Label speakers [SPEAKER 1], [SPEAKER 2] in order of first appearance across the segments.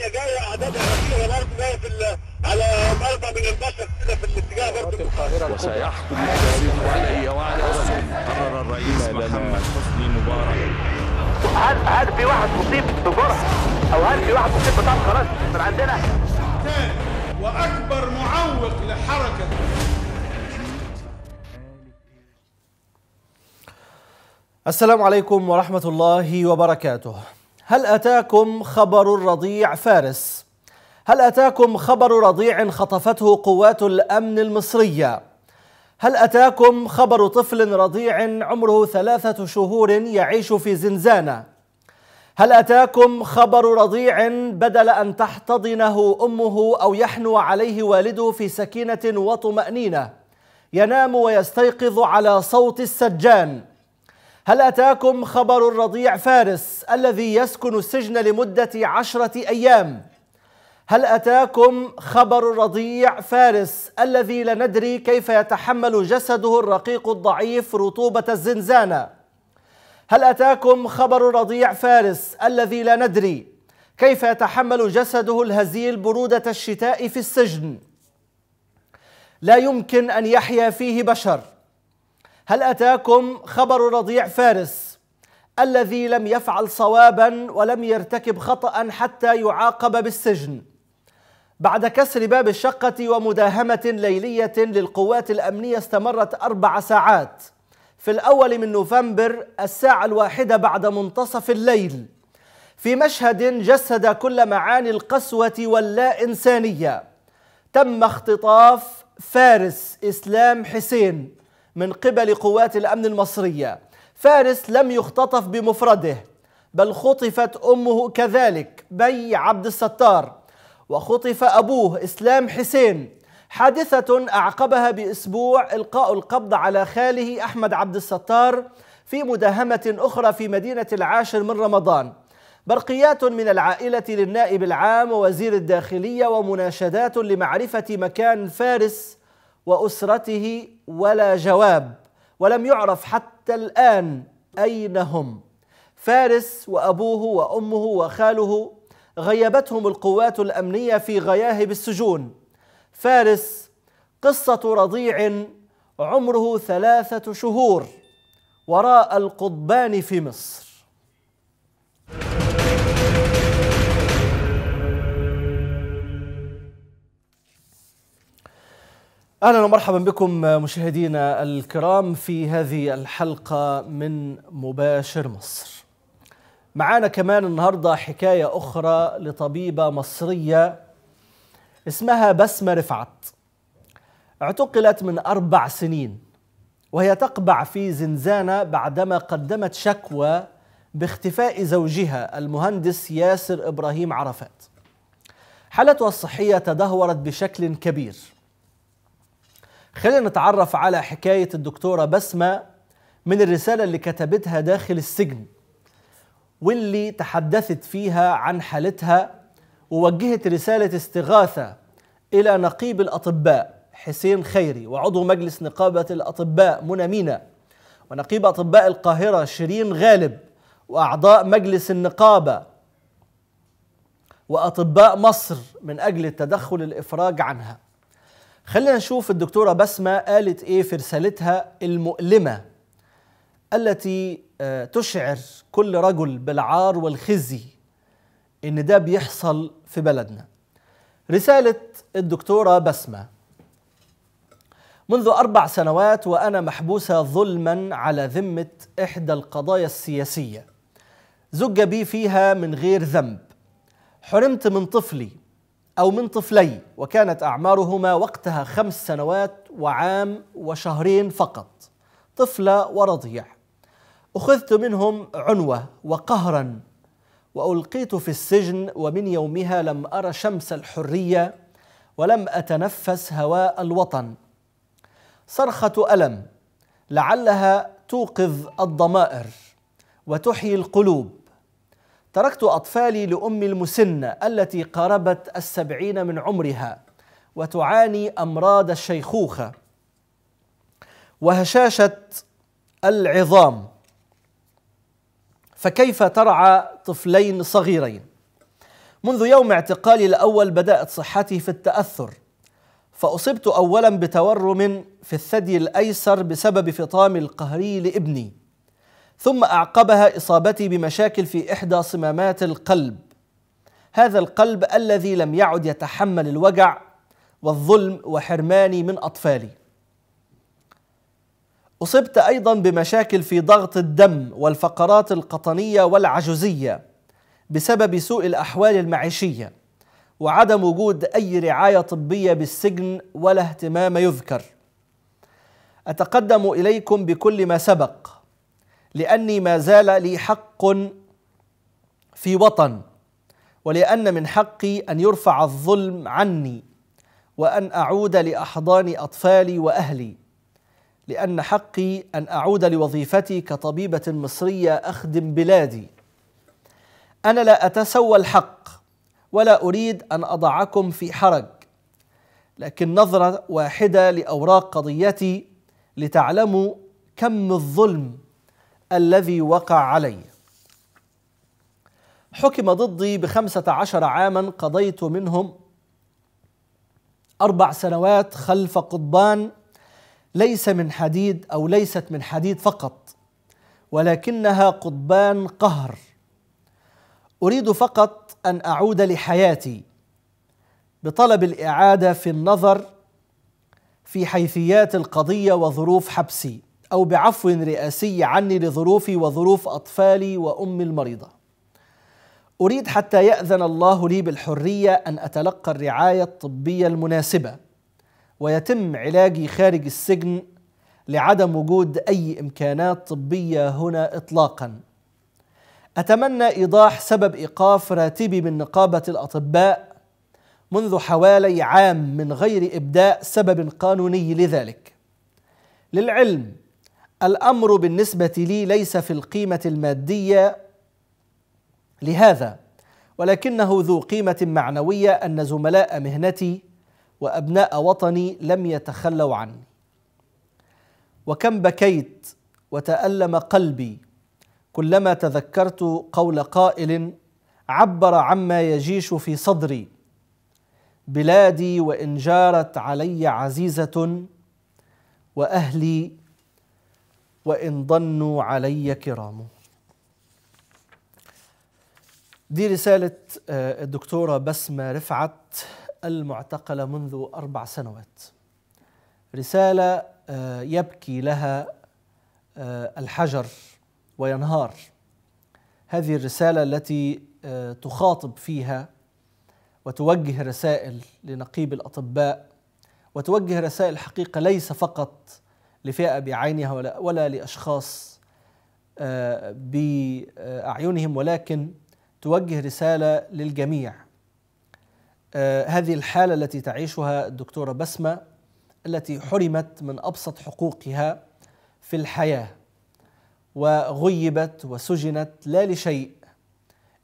[SPEAKER 1] جايه كبيره جايه في على كده في
[SPEAKER 2] الاتجاه وسيحكم التاريخ علي وعلى قرر الرئيس محمد حسني مبارك
[SPEAKER 1] هل هل في واحد مصيب بجرح او هل في واحد مصيب بتعب خلاص من عندنا واكبر معوق لحركه
[SPEAKER 3] السلام عليكم ورحمه الله وبركاته هل أتاكم خبر الرضيع فارس؟ هل أتاكم خبر رضيع خطفته قوات الأمن المصرية؟ هل أتاكم خبر طفل رضيع عمره ثلاثة شهور يعيش في زنزانة؟ هل أتاكم خبر رضيع بدل أن تحتضنه أمه أو يحنو عليه والده في سكينة وطمأنينة؟ ينام ويستيقظ على صوت السجان هل أتاكم خبر الرضيع فارس الذي يسكن السجن لمدة عشرة أيام؟ هل أتاكم خبر الرضيع فارس الذي لا ندري كيف يتحمل جسده الرقيق الضعيف رطوبة الزنزانة؟ هل أتاكم خبر الرضيع فارس الذي لا ندري كيف يتحمل جسده الهزيل برودة الشتاء في السجن؟ لا يمكن أن يحيا فيه بشر هل أتاكم خبر رضيع فارس الذي لم يفعل صوابا ولم يرتكب خطأ حتى يعاقب بالسجن بعد كسر باب الشقة ومداهمة ليلية للقوات الأمنية استمرت أربع ساعات في الأول من نوفمبر الساعة الواحدة بعد منتصف الليل في مشهد جسد كل معاني القسوة واللا إنسانية تم اختطاف فارس إسلام حسين من قبل قوات الأمن المصرية فارس لم يختطف بمفرده بل خطفت أمه كذلك بي عبد الستار وخطف أبوه إسلام حسين حادثة أعقبها بأسبوع إلقاء القبض على خاله أحمد عبد الستار في مداهمة أخرى في مدينة العاشر من رمضان برقيات من العائلة للنائب العام ووزير الداخلية ومناشدات لمعرفة مكان فارس وأسرته ولا جواب ولم يعرف حتى الآن أين هم فارس وأبوه وأمه وخاله غيبتهم القوات الأمنية في غياهب السجون فارس قصة رضيع عمره ثلاثة شهور وراء القضبان في مصر اهلا ومرحبا بكم مشاهدينا الكرام في هذه الحلقه من مباشر مصر. معانا كمان النهارده حكايه اخرى لطبيبه مصريه اسمها بسمه رفعت. اعتقلت من اربع سنين وهي تقبع في زنزانه بعدما قدمت شكوى باختفاء زوجها المهندس ياسر ابراهيم عرفات. حالتها الصحيه تدهورت بشكل كبير خلينا نتعرف على حكاية الدكتورة بسمة من الرسالة اللي كتبتها داخل السجن واللي تحدثت فيها عن حالتها ووجهت رسالة استغاثة إلى نقيب الأطباء حسين خيري وعضو مجلس نقابة الأطباء منى مينا ونقيب أطباء القاهرة شيرين غالب وأعضاء مجلس النقابة وأطباء مصر من أجل التدخل الإفراج عنها خلينا نشوف الدكتورة بسمة قالت إيه في رسالتها المؤلمة التي آه، تشعر كل رجل بالعار والخزي إن ده بيحصل في بلدنا رسالة الدكتورة بسمة منذ أربع سنوات وأنا محبوسة ظلما على ذمة إحدى القضايا السياسية زج بي فيها من غير ذنب حرمت من طفلي أو من طفلي وكانت أعمارهما وقتها خمس سنوات وعام وشهرين فقط طفلة ورضيع أخذت منهم عنوة وقهرا وألقيت في السجن ومن يومها لم أرى شمس الحرية ولم أتنفس هواء الوطن صرخة ألم لعلها توقظ الضمائر وتحيي القلوب تركت أطفالي لأمي المسنة التي قربت السبعين من عمرها وتعاني أمراض الشيخوخة وهشاشة العظام فكيف ترعى طفلين صغيرين منذ يوم اعتقالي الأول بدأت صحتي في التأثر فأصبت أولا بتورم في الثدي الأيسر بسبب فطام القهري لابني ثم اعقبها اصابتي بمشاكل في احدى صمامات القلب هذا القلب الذي لم يعد يتحمل الوجع والظلم وحرماني من اطفالي اصبت ايضا بمشاكل في ضغط الدم والفقرات القطنيه والعجزية بسبب سوء الاحوال المعيشيه وعدم وجود اي رعايه طبيه بالسجن ولا اهتمام يذكر اتقدم اليكم بكل ما سبق لأني ما زال لي حق في وطن ولأن من حقي أن يرفع الظلم عني وأن أعود لأحضان أطفالي وأهلي لأن حقي أن أعود لوظيفتي كطبيبة مصرية أخدم بلادي أنا لا أتسوى الحق ولا أريد أن أضعكم في حرج لكن نظرة واحدة لأوراق قضيتي لتعلموا كم الظلم الذي وقع علي حكم ضدي بخمسة عشر عاما قضيت منهم أربع سنوات خلف قضبان ليس من حديد أو ليست من حديد فقط ولكنها قضبان قهر أريد فقط أن أعود لحياتي بطلب الإعادة في النظر في حيثيات القضية وظروف حبسي أو بعفو رئاسي عني لظروفي وظروف أطفالي وأمي المريضة أريد حتى يأذن الله لي بالحرية أن أتلقى الرعاية الطبية المناسبة ويتم علاجي خارج السجن لعدم وجود أي إمكانات طبية هنا إطلاقاً أتمنى إيضاح سبب إيقاف راتبي من نقابة الأطباء منذ حوالي عام من غير إبداء سبب قانوني لذلك للعلم الامر بالنسبه لي ليس في القيمه الماديه لهذا ولكنه ذو قيمه معنويه ان زملاء مهنتي وابناء وطني لم يتخلوا عني وكم بكيت وتالم قلبي كلما تذكرت قول قائل عبر عما يجيش في صدري بلادي وان جارت علي عزيزه واهلي وإن ضنوا علي كرام دي رسالة آه، الدكتورة بسمة رفعت المعتقلة منذ أربع سنوات رسالة آه، يبكي لها آه، الحجر وينهار هذه الرسالة التي تخاطب فيها وتوجه رسائل لنقيب الأطباء وتوجه رسائل حقيقة ليس فقط لفئة بعينها ولا, ولا لأشخاص آه، بأعينهم ولكن توجه رسالة للجميع آه، هذه الحالة التي تعيشها الدكتورة بسمة التي حرمت من أبسط حقوقها في الحياة وغيبت وسجنت لا لشيء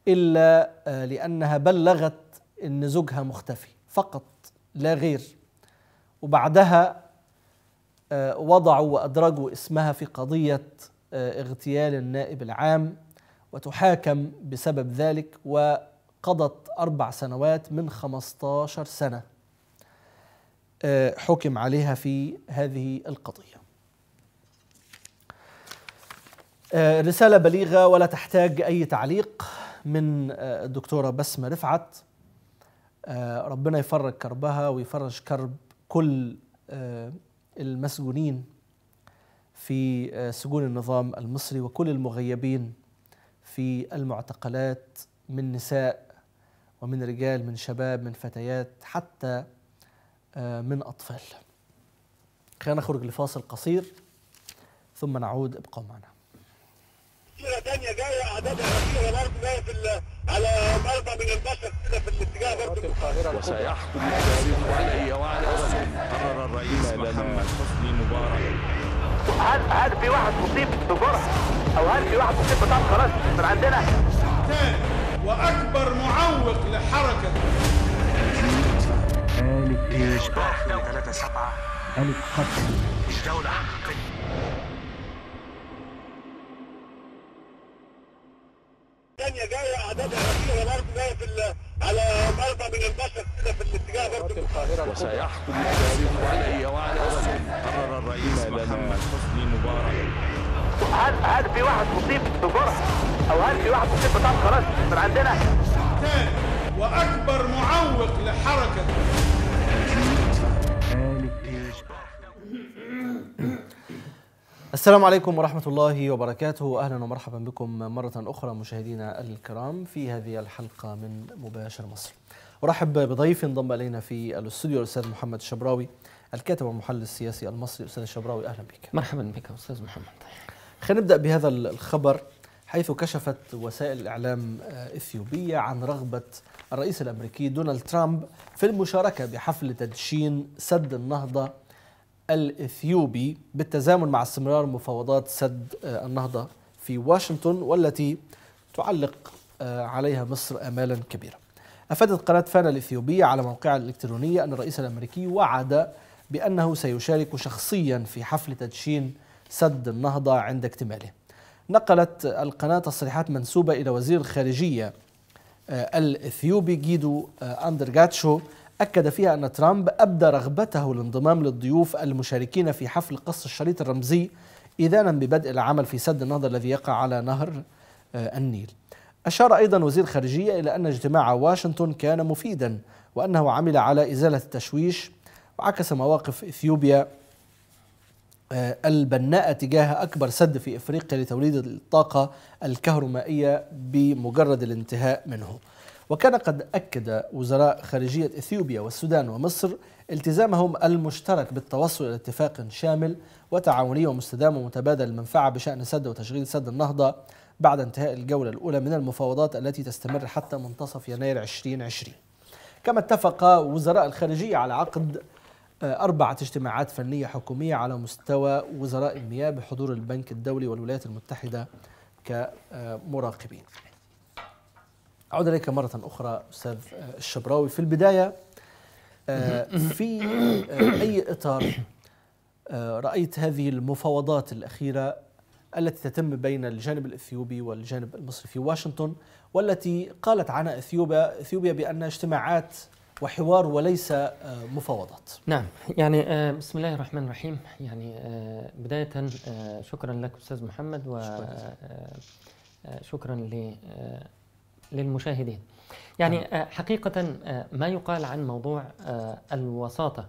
[SPEAKER 3] إلا آه، لأنها بلغت أن زوجها مختفي فقط لا غير وبعدها آه، وضعوا وأدرجوا اسمها في قضية آه، اغتيال النائب العام وتحاكم بسبب ذلك وقضت أربع سنوات من 15 سنة آه، حكم عليها في هذه القضية رسالة بليغة ولا تحتاج أي تعليق من الدكتورة بسمة رفعت ربنا يفرج كربها ويفرج كرب كل المسجونين في آه، سجون النظام المصري وكل المغيبين في المعتقلات من نساء ومن رجال من شباب من فتيات حتى آه، من أطفال خلينا نخرج لفاصل قصير ثم نعود ابقوا معنا
[SPEAKER 1] كتيره ثانيه جايه اعدادها كتيره برضه جايه في على اربع من البشر كده في
[SPEAKER 2] الاتجاه برضه القاهره وسيحكم التاريخ علي وعلى اسمي قرر الرئيس محمد حسني مبارك
[SPEAKER 1] هل هل في واحد مصيب بجرح او هل في واحد مصيب بطعم خلاص من عندنا واكبر معوق لحركه
[SPEAKER 4] آلة إشباع 3 7 آلة قتل مش دولة حقا
[SPEAKER 2] وسيحكم التاريخ علي وعلى أسري قرر الرئيس محمد حسني مبارك
[SPEAKER 1] هل هل في واحد مصيب بجرح او هل في واحد مصيب بطعم خلاص من عندنا واكبر معوق لحركه
[SPEAKER 3] السلام عليكم ورحمة الله وبركاته أهلا ومرحبا بكم مرة أخرى مشاهدينا الكرام في هذه الحلقة من مباشر مصر ارحب بضيف انضم الينا في الاستوديو الاستاذ محمد الشبراوي الكاتب والمحلل السياسي المصري الاستاذ الشبراوي اهلا بك مرحبا بك استاذ محمد خلينا نبدا بهذا الخبر حيث كشفت وسائل الاعلام آه، اثيوبيه عن رغبه الرئيس الامريكي دونالد ترامب في المشاركه بحفل تدشين سد النهضه الاثيوبي بالتزامن مع استمرار مفاوضات سد آه، النهضه في واشنطن والتي تعلق آه، عليها مصر امالا كبيره أفادت قناة فانا الإثيوبية على موقعها الإلكترونية أن الرئيس الأمريكي وعد بأنه سيشارك شخصيا في حفل تدشين سد النهضة عند اكتماله نقلت القناة تصريحات منسوبة إلى وزير الخارجية آه، الإثيوبي جيدو آه، أندرغاتشو أكد فيها أن ترامب أبدى رغبته الانضمام للضيوف المشاركين في حفل قص الشريط الرمزي إذانا ببدء العمل في سد النهضة الذي يقع على نهر آه، النيل أشار أيضا وزير خارجية إلى أن اجتماع واشنطن كان مفيدا وأنه عمل على إزالة التشويش وعكس مواقف إثيوبيا آه، البناءة تجاه أكبر سد في إفريقيا لتوليد الطاقة الكهرومائية بمجرد الانتهاء منه وكان قد أكد وزراء خارجية إثيوبيا والسودان ومصر التزامهم المشترك بالتوصل إلى اتفاق شامل وتعاوني ومستدام ومتبادل المنفعة بشأن سد وتشغيل سد النهضة بعد انتهاء الجولة الأولى من المفاوضات التي تستمر حتى منتصف يناير 2020 كما اتفق وزراء الخارجية على عقد آه، أربعة اجتماعات فنية حكومية على مستوى وزراء المياه بحضور البنك الدولي والولايات المتحدة كمراقبين أعود إليك مرة أخرى أستاذ آه، الشبراوي في البداية آه، في أي إطار رأيت هذه المفاوضات الأخيرة التي تتم بين الجانب الاثيوبي والجانب المصري في واشنطن والتي قالت عنها اثيوبيا اثيوبيا بان اجتماعات وحوار وليس آه، مفاوضات.
[SPEAKER 4] نعم يعني آه، بسم الله الرحمن الرحيم يعني آه، بدايه شكرا لك استاذ محمد و شكرا للمشاهدين. يعني نعم. حقيقه ما يقال عن موضوع الوساطه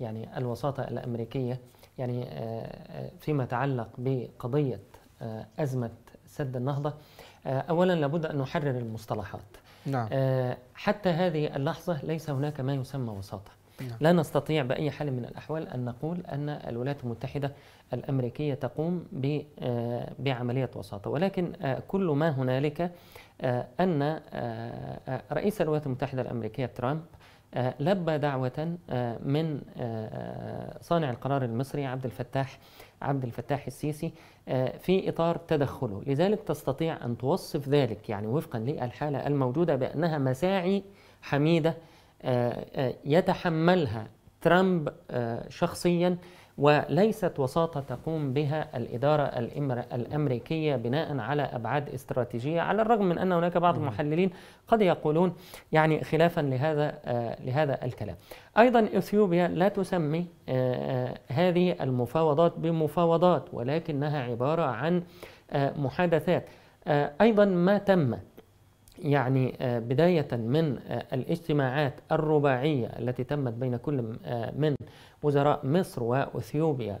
[SPEAKER 4] يعني الوساطه الامريكيه يعني آه، آه، فيما يتعلق بقضية آه، أزمة سد النهضة أولا لابد أن نحرر المصطلحات نعم. حتى هذه اللحظة ليس هناك ما يسمى وساطة نعم. لا نستطيع بأي حال من الأحوال أن نقول أن الولايات المتحدة الأمريكية تقوم بعملية وساطة ولكن كل ما هنالك أن رئيس الولايات المتحدة الأمريكية ترامب آه، لبى دعوة آه، من آه، صانع القرار المصري عبد الفتاح عبد الفتاح السيسي في إطار تدخله لذلك تستطيع أن توصف ذلك يعني وفقا للحالة الموجودة بأنها مساعي حميدة يتحملها ترامب شخصيا وليست وساطة تقوم بها الإدارة الأمريكية بناء على أبعاد استراتيجية على الرغم من أن هناك بعض المحللين قد يقولون يعني خلافا لهذا آه، لهذا الكلام أيضا إثيوبيا لا تسمي آه، آه، هذه المفاوضات بمفاوضات ولكنها عبارة عن محادثات أيضا ما تم يعني آه، بداية من آه، الاجتماعات الرباعية التي تمت بين كل آه، من وزراء مصر وأثيوبيا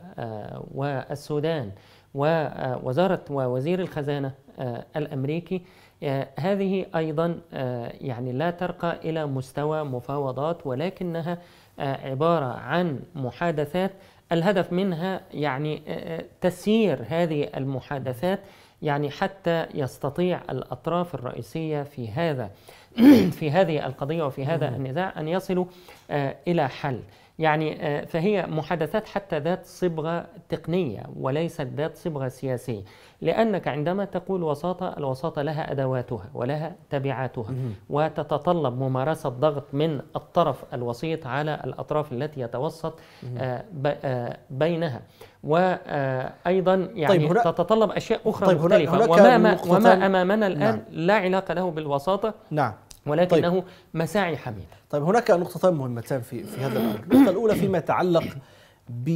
[SPEAKER 4] والسودان ووزارة ووزير الخزانة الأمريكي هذه أيضا يعني لا ترقى إلى مستوى مفاوضات ولكنها عبارة عن محادثات الهدف منها يعني تسيير هذه المحادثات يعني حتى يستطيع الأطراف الرئيسية في هذا في هذه القضية وفي هذا النزاع أن يصلوا آه، إلى حل يعني آه، فهي محادثات حتى ذات صبغة تقنية وليست ذات صبغة سياسية لأنك عندما تقول وساطة الوساطة لها أدواتها ولها تبعاتها وتتطلب ممارسة ضغط من الطرف الوسيط على الأطراف التي يتوسط آه، آه، بينها وأيضا يعني طيب هنا تتطلب أشياء أخرى طيب مختلفة وما, وما أمامنا الآن نعم. لا علاقة له بالوساطة نعم ولكنه طيب. مساعي حميدة
[SPEAKER 3] طيب هناك نقطتان مهمتان في في هذا الأمر النقطة الأولى فيما يتعلق ب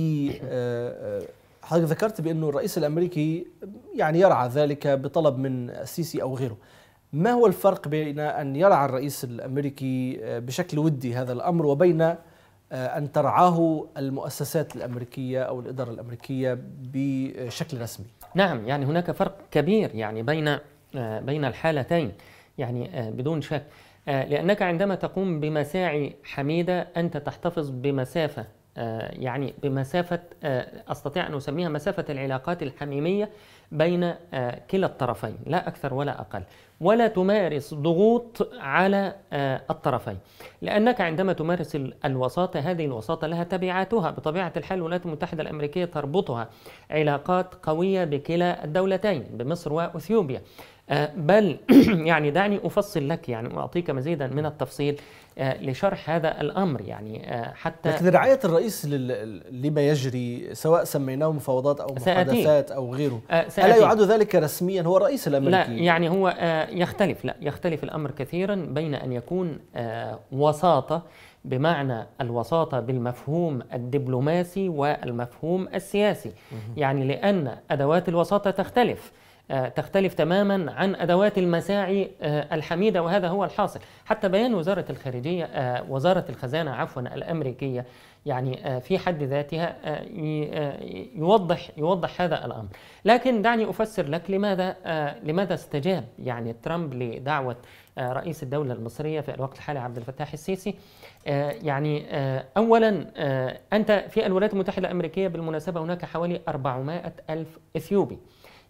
[SPEAKER 3] آه، حضرتك ذكرت بأنه الرئيس الأمريكي يعني يرعى ذلك بطلب من السيسي أو غيره ما هو الفرق بين أن يرعى الرئيس الأمريكي آه، بشكل ودي هذا الأمر وبين آه، أن ترعاه المؤسسات الأمريكية أو الإدارة الأمريكية بشكل رسمي
[SPEAKER 4] نعم يعني هناك فرق كبير يعني بين بين الحالتين يعني آه، بدون شك آه، لأنك عندما تقوم بمساعي حميدة أنت تحتفظ بمسافة آه، يعني بمسافة أستطيع أن أسميها مسافة العلاقات الحميمية بين كلا الطرفين لا أكثر ولا أقل ولا تمارس ضغوط على الطرفين لأنك عندما تمارس الوساطة هذه الوساطة لها تبعاتها بطبيعة الحال الولايات المتحدة الأمريكية تربطها علاقات قوية بكلا الدولتين بمصر وأثيوبيا آه، بل يعني دعني أفصل لك يعني وأعطيك مزيدا من التفصيل آه، لشرح هذا الأمر يعني آه، حتى لكن رعاية
[SPEAKER 3] الرئيس لما يجري سواء سميناه مفاوضات أو محادثات أو غيره سأتي. ألا يعد ذلك رسميا هو الرئيس الأمريكي؟ لا
[SPEAKER 4] يعني هو يختلف لا يختلف الأمر كثيرا بين أن يكون وساطة بمعنى الوساطة بالمفهوم الدبلوماسي والمفهوم السياسي يعني لأن أدوات الوساطة تختلف آه، تختلف تماما عن أدوات المساعي آه، الحميدة وهذا هو الحاصل حتى بيان وزارة الخارجية آه، وزارة الخزانة عفوا الأمريكية يعني في حد ذاتها يوضح يوضح هذا الأمر لكن دعني أفسر لك لماذا لماذا استجاب يعني ترامب لدعوة رئيس الدولة المصرية في الوقت الحالي عبد الفتاح السيسي يعني أولا أنت في الولايات المتحدة الأمريكية بالمناسبة هناك حوالي 400 ألف إثيوبي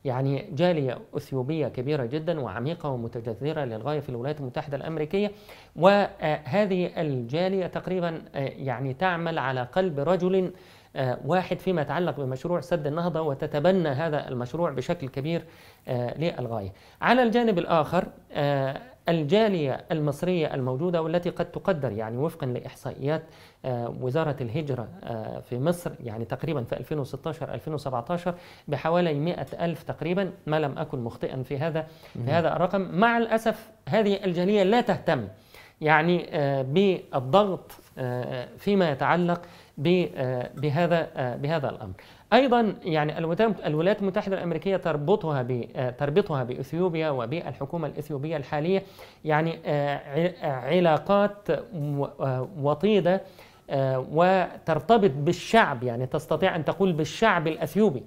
[SPEAKER 4] يعني جالية أثيوبية كبيرة جدا وعميقة ومتجذرة للغاية في الولايات المتحدة الأمريكية وهذه الجالية تقريبا آه، يعني تعمل على قلب رجل آه، واحد فيما يتعلق بمشروع سد النهضة وتتبنى هذا المشروع بشكل كبير آه، للغاية على الجانب الآخر الجالية المصرية الموجودة والتي قد تقدر يعني وفقا لإحصائيات آه، وزارة الهجرة آه، في مصر يعني تقريبا في 2016-2017 بحوالي 100 ألف تقريبا ما لم أكن مخطئا في هذا في هذا الرقم مع الأسف هذه الجالية لا تهتم يعني آه، بالضغط فيما يتعلق بهذا بهذا الأمر ايضا يعني الولايات المتحده الامريكيه تربطها تربطها باثيوبيا وبالحكومه الاثيوبيه الحاليه يعني آه، آه، علاقات آه، وطيده وترتبط بالشعب يعني تستطيع ان تقول بالشعب الاثيوبي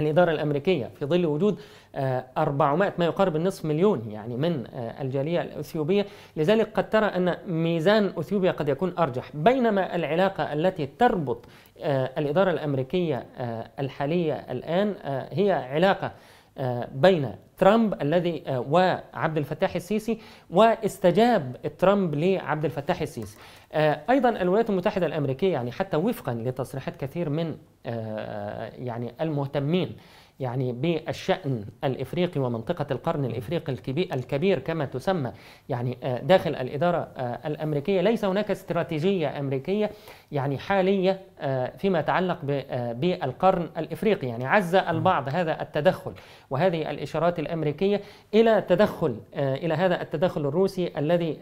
[SPEAKER 4] الإدارة الأمريكية في ظل وجود 400 آه، ما يقارب النصف مليون يعني من آه، الجالية الأثيوبية لذلك قد ترى أن ميزان أثيوبيا قد يكون أرجح بينما العلاقة التي تربط آه، الإدارة الأمريكية الحالية الآن هي علاقة بين ترامب الذي وعبد الفتاح السيسي واستجاب ترامب لعبد الفتاح السيسي ايضا الولايات المتحده الامريكيه يعني حتى وفقا لتصريحات كثير من يعني المهتمين يعني بالشأن الإفريقي ومنطقة القرن الإفريقي الكبير كما تسمى يعني آه، داخل الإدارة آه، الأمريكية ليس هناك استراتيجية أمريكية يعني حالية آه، فيما يتعلق بالقرن الإفريقي يعني عز البعض هذا التدخل وهذه الإشارات الأمريكية إلى تدخل إلى هذا التدخل الروسي الذي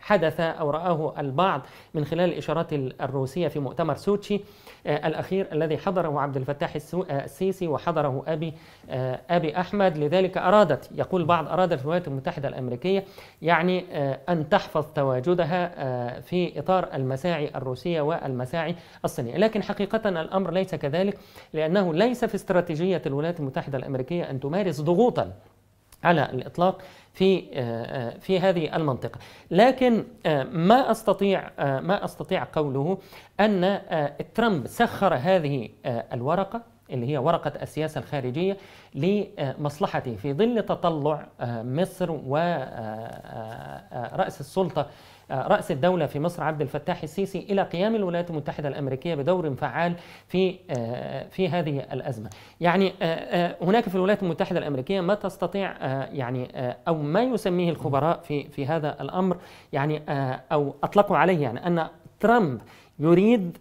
[SPEAKER 4] حدث أو رآه البعض من خلال الإشارات الروسية في مؤتمر سوتشي آه، الأخير الذي حضره عبد الفتاح آه، السيسي وحضره أبي آه، أبي أحمد لذلك أرادت يقول بعض أرادت الولايات المتحدة الأمريكية يعني أن تحفظ تواجدها في إطار المساعي الروسية والمساعي الصينية لكن حقيقة الأمر ليس كذلك لأنه ليس في استراتيجية الولايات المتحدة الأمريكية أن تمارس ضغوطا على الإطلاق في آه، آه، في هذه المنطقة لكن آه، ما أستطيع ما أستطيع قوله أن ترامب سخر هذه الورقة اللي هي ورقة السياسة الخارجية لمصلحته في ظل تطلع مصر ورأس السلطة آه، رأس الدولة في مصر عبد الفتاح السيسي إلى قيام الولايات المتحدة الأمريكية بدور فعال في آه، في هذه الأزمة يعني آه، هناك في الولايات المتحدة الأمريكية ما تستطيع يعني أو ما يسميه الخبراء في في هذا الأمر يعني أو أطلقوا عليه يعني أن ترامب يريد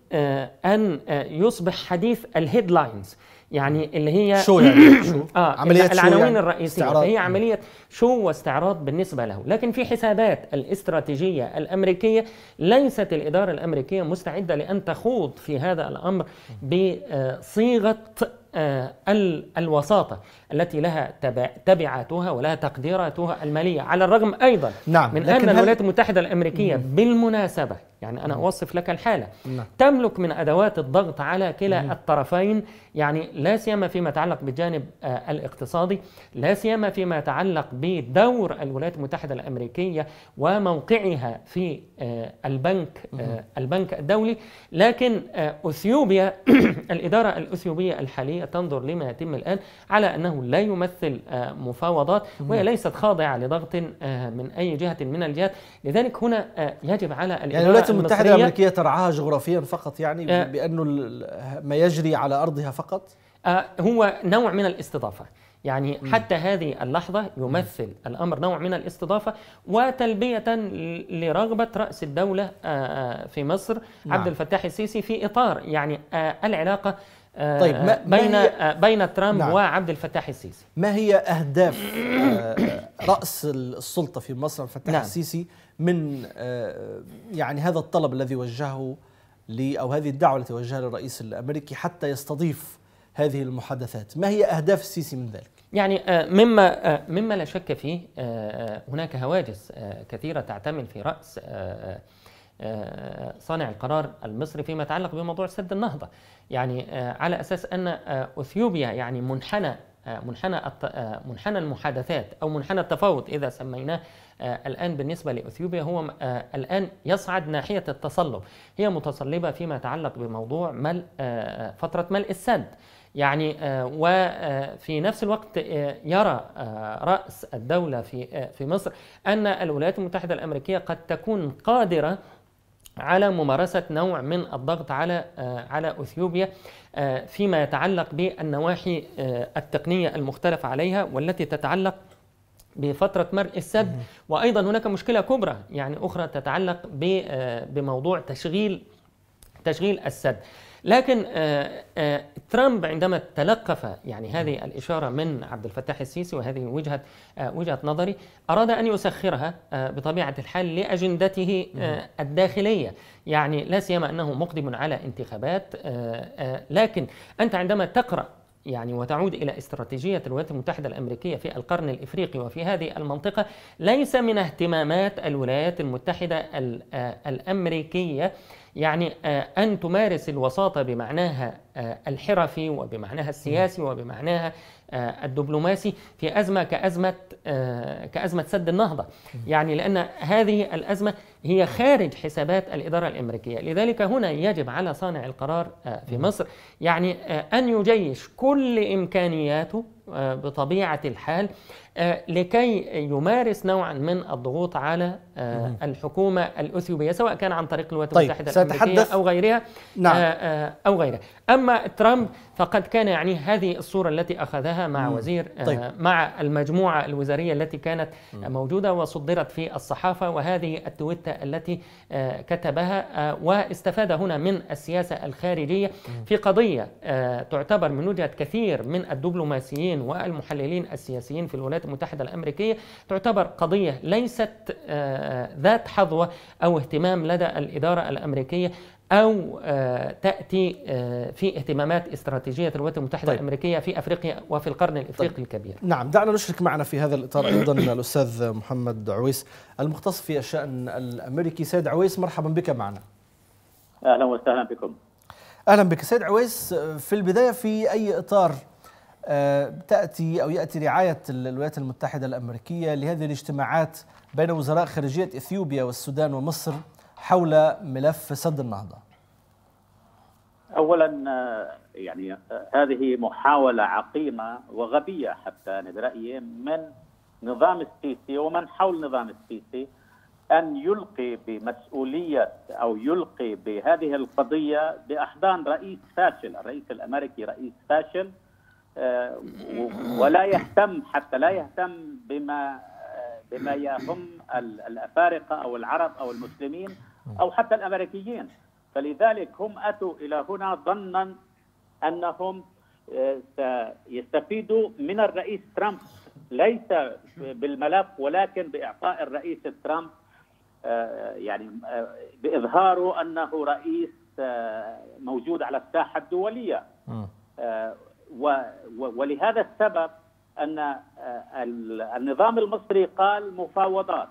[SPEAKER 4] أن يصبح حديث الهيدلاينز يعني اللي هي شو يعني شو اه عملية العناوين يعني الرئيسيه استعراض. هي عمليه شو واستعراض بالنسبه له لكن في حسابات الاستراتيجيه الامريكيه ليست الاداره الامريكيه مستعده لان تخوض في هذا الامر بصيغه آه، الوساطة التي لها تبعاتها ولها تقديراتها المالية على الرغم أيضا نعم من أن الولايات المتحدة الأمريكية بالمناسبة يعني أنا نعم. أوصف لك الحالة نعم. تملك من أدوات الضغط على كلا نعم. الطرفين يعني لا سيما فيما يتعلق بالجانب آه، الاقتصادي لا سيما فيما يتعلق بدور الولايات المتحدة الأمريكية وموقعها في آه، البنك آه، البنك الدولي لكن أثيوبيا الإدارة الأثيوبية الحالية تنظر لما يتم الآن على أنه لا يمثل مفاوضات وهي ليست خاضعة لضغط من أي جهة من الجهات لذلك هنا يجب على الإدارة يعني الولايات المتحدة الأمريكية ترعاها جغرافيا فقط يعني آه. بأنه ما يجري على أرضها فقط آه، هو نوع من الاستضافة يعني حتى هذه اللحظة يمثل الأمر نوع من الاستضافة وتلبية لرغبة رأس الدولة آه، في مصر نعم. عبد الفتاح السيسي في إطار يعني العلاقة طيب ما بين ما بين ترامب نعم. وعبد الفتاح السيسي
[SPEAKER 3] ما هي أهداف رأس السلطة في مصر عبد الفتاح نعم. السيسي من آه، يعني هذا الطلب الذي وجهه لي أو هذه الدعوة التي وجهها للرئيس الأمريكي حتى يستضيف هذه المحادثات ما هي أهداف السيسي من ذلك؟
[SPEAKER 4] يعني آه، مما آه، مما لا شك فيه هناك هواجس كثيره تعتمل في راس صانع القرار المصري فيما يتعلق بموضوع سد النهضه يعني على اساس ان اثيوبيا يعني منحنى آه، منحنى آه، منحنى المحادثات او منحنى التفاوض اذا سميناه آه، الان بالنسبه لاثيوبيا هو الان يصعد ناحيه التصلب هي متصلبه فيما يتعلق بموضوع ملء فتره ملء السد يعني وفي نفس الوقت يرى راس الدوله في في مصر ان الولايات المتحده الامريكيه قد تكون قادره على ممارسة نوع من الضغط على آه، على أثيوبيا آه، فيما يتعلق بالنواحي آه، التقنية المختلف عليها والتي تتعلق بفترة مرء السد وأيضا هناك مشكلة كبرى يعني أخرى تتعلق بموضوع تشغيل تشغيل السد لكن آه، آه، ترامب عندما تلقف يعني هذه الإشارة من عبد الفتاح السيسي وهذه وجهة آه، وجهة نظري أراد أن يسخرها بطبيعة الحال لأجندته الداخلية يعني لا سيما أنه مقدم على انتخابات لكن أنت عندما تقرأ يعني وتعود الى استراتيجيه الولايات المتحده الامريكيه في القرن الافريقي وفي هذه المنطقه ليس من اهتمامات الولايات المتحده الامريكيه يعني آه, أن تمارس الوساطة بمعناها آه, الحرفي وبمعناها السياسي وبمعناها آه, الدبلوماسي في أزمة كأزمة كأزمة سد النهضة يعني لأن هذه الأزمة هي خارج حسابات الإدارة الأمريكية لذلك هنا يجب على صانع القرار في مصر يعني أن يجيش كل إمكانياته بطبيعة الحال آه، لكي يمارس نوعا من الضغوط على آه، الحكومه الاثيوبيه سواء كان عن طريق الولايات طيب المتحده سأتحدث او غيرها نعم. آه، او غيرها اما ترامب فقد كان يعني هذه الصوره التي اخذها مع وزير طيب. مع المجموعه الوزاريه التي كانت موجوده وصدرت في الصحافه وهذه التويته التي كتبها واستفاد هنا من السياسه الخارجيه في قضيه تعتبر من وجهه كثير من الدبلوماسيين والمحللين السياسيين في الولايات المتحدة الأمريكية تعتبر قضية ليست آه، ذات حظوة أو اهتمام لدى الإدارة الأمريكية أو آه، تأتي آه، في اهتمامات استراتيجية الولايات المتحدة طيب. الأمريكية في أفريقيا وفي القرن طيب. الإفريقي طيب. الكبير
[SPEAKER 3] نعم دعنا نشرك معنا في هذا الإطار أيضا الأستاذ محمد عويس المختص في الشأن الأمريكي سيد عويس مرحبا بك معنا
[SPEAKER 1] أهلا وسهلا بكم
[SPEAKER 3] أهلا بك سيد عويس في البداية في أي إطار تأتي أو يأتي رعاية الولايات المتحدة الأمريكية لهذه الاجتماعات بين وزراء خارجية إثيوبيا والسودان ومصر حول ملف سد النهضة
[SPEAKER 1] أولا يعني هذه محاولة عقيمة وغبية حتى أنا برأيي من نظام السيسي ومن حول نظام السيسي أن يلقي بمسؤولية أو يلقي بهذه القضية بأحضان رئيس فاشل الرئيس الأمريكي رئيس فاشل آه، ولا يهتم حتى لا يهتم بما آه، بما يهم الافارقه او العرب او المسلمين او حتى الامريكيين فلذلك هم اتوا الى هنا ظنا انهم آه، سيستفيدوا من الرئيس ترامب ليس بالملف ولكن باعطاء الرئيس ترامب يعني باظهاره انه رئيس موجود على الساحه الدوليه ولهذا السبب ان آه، النظام المصري قال مفاوضات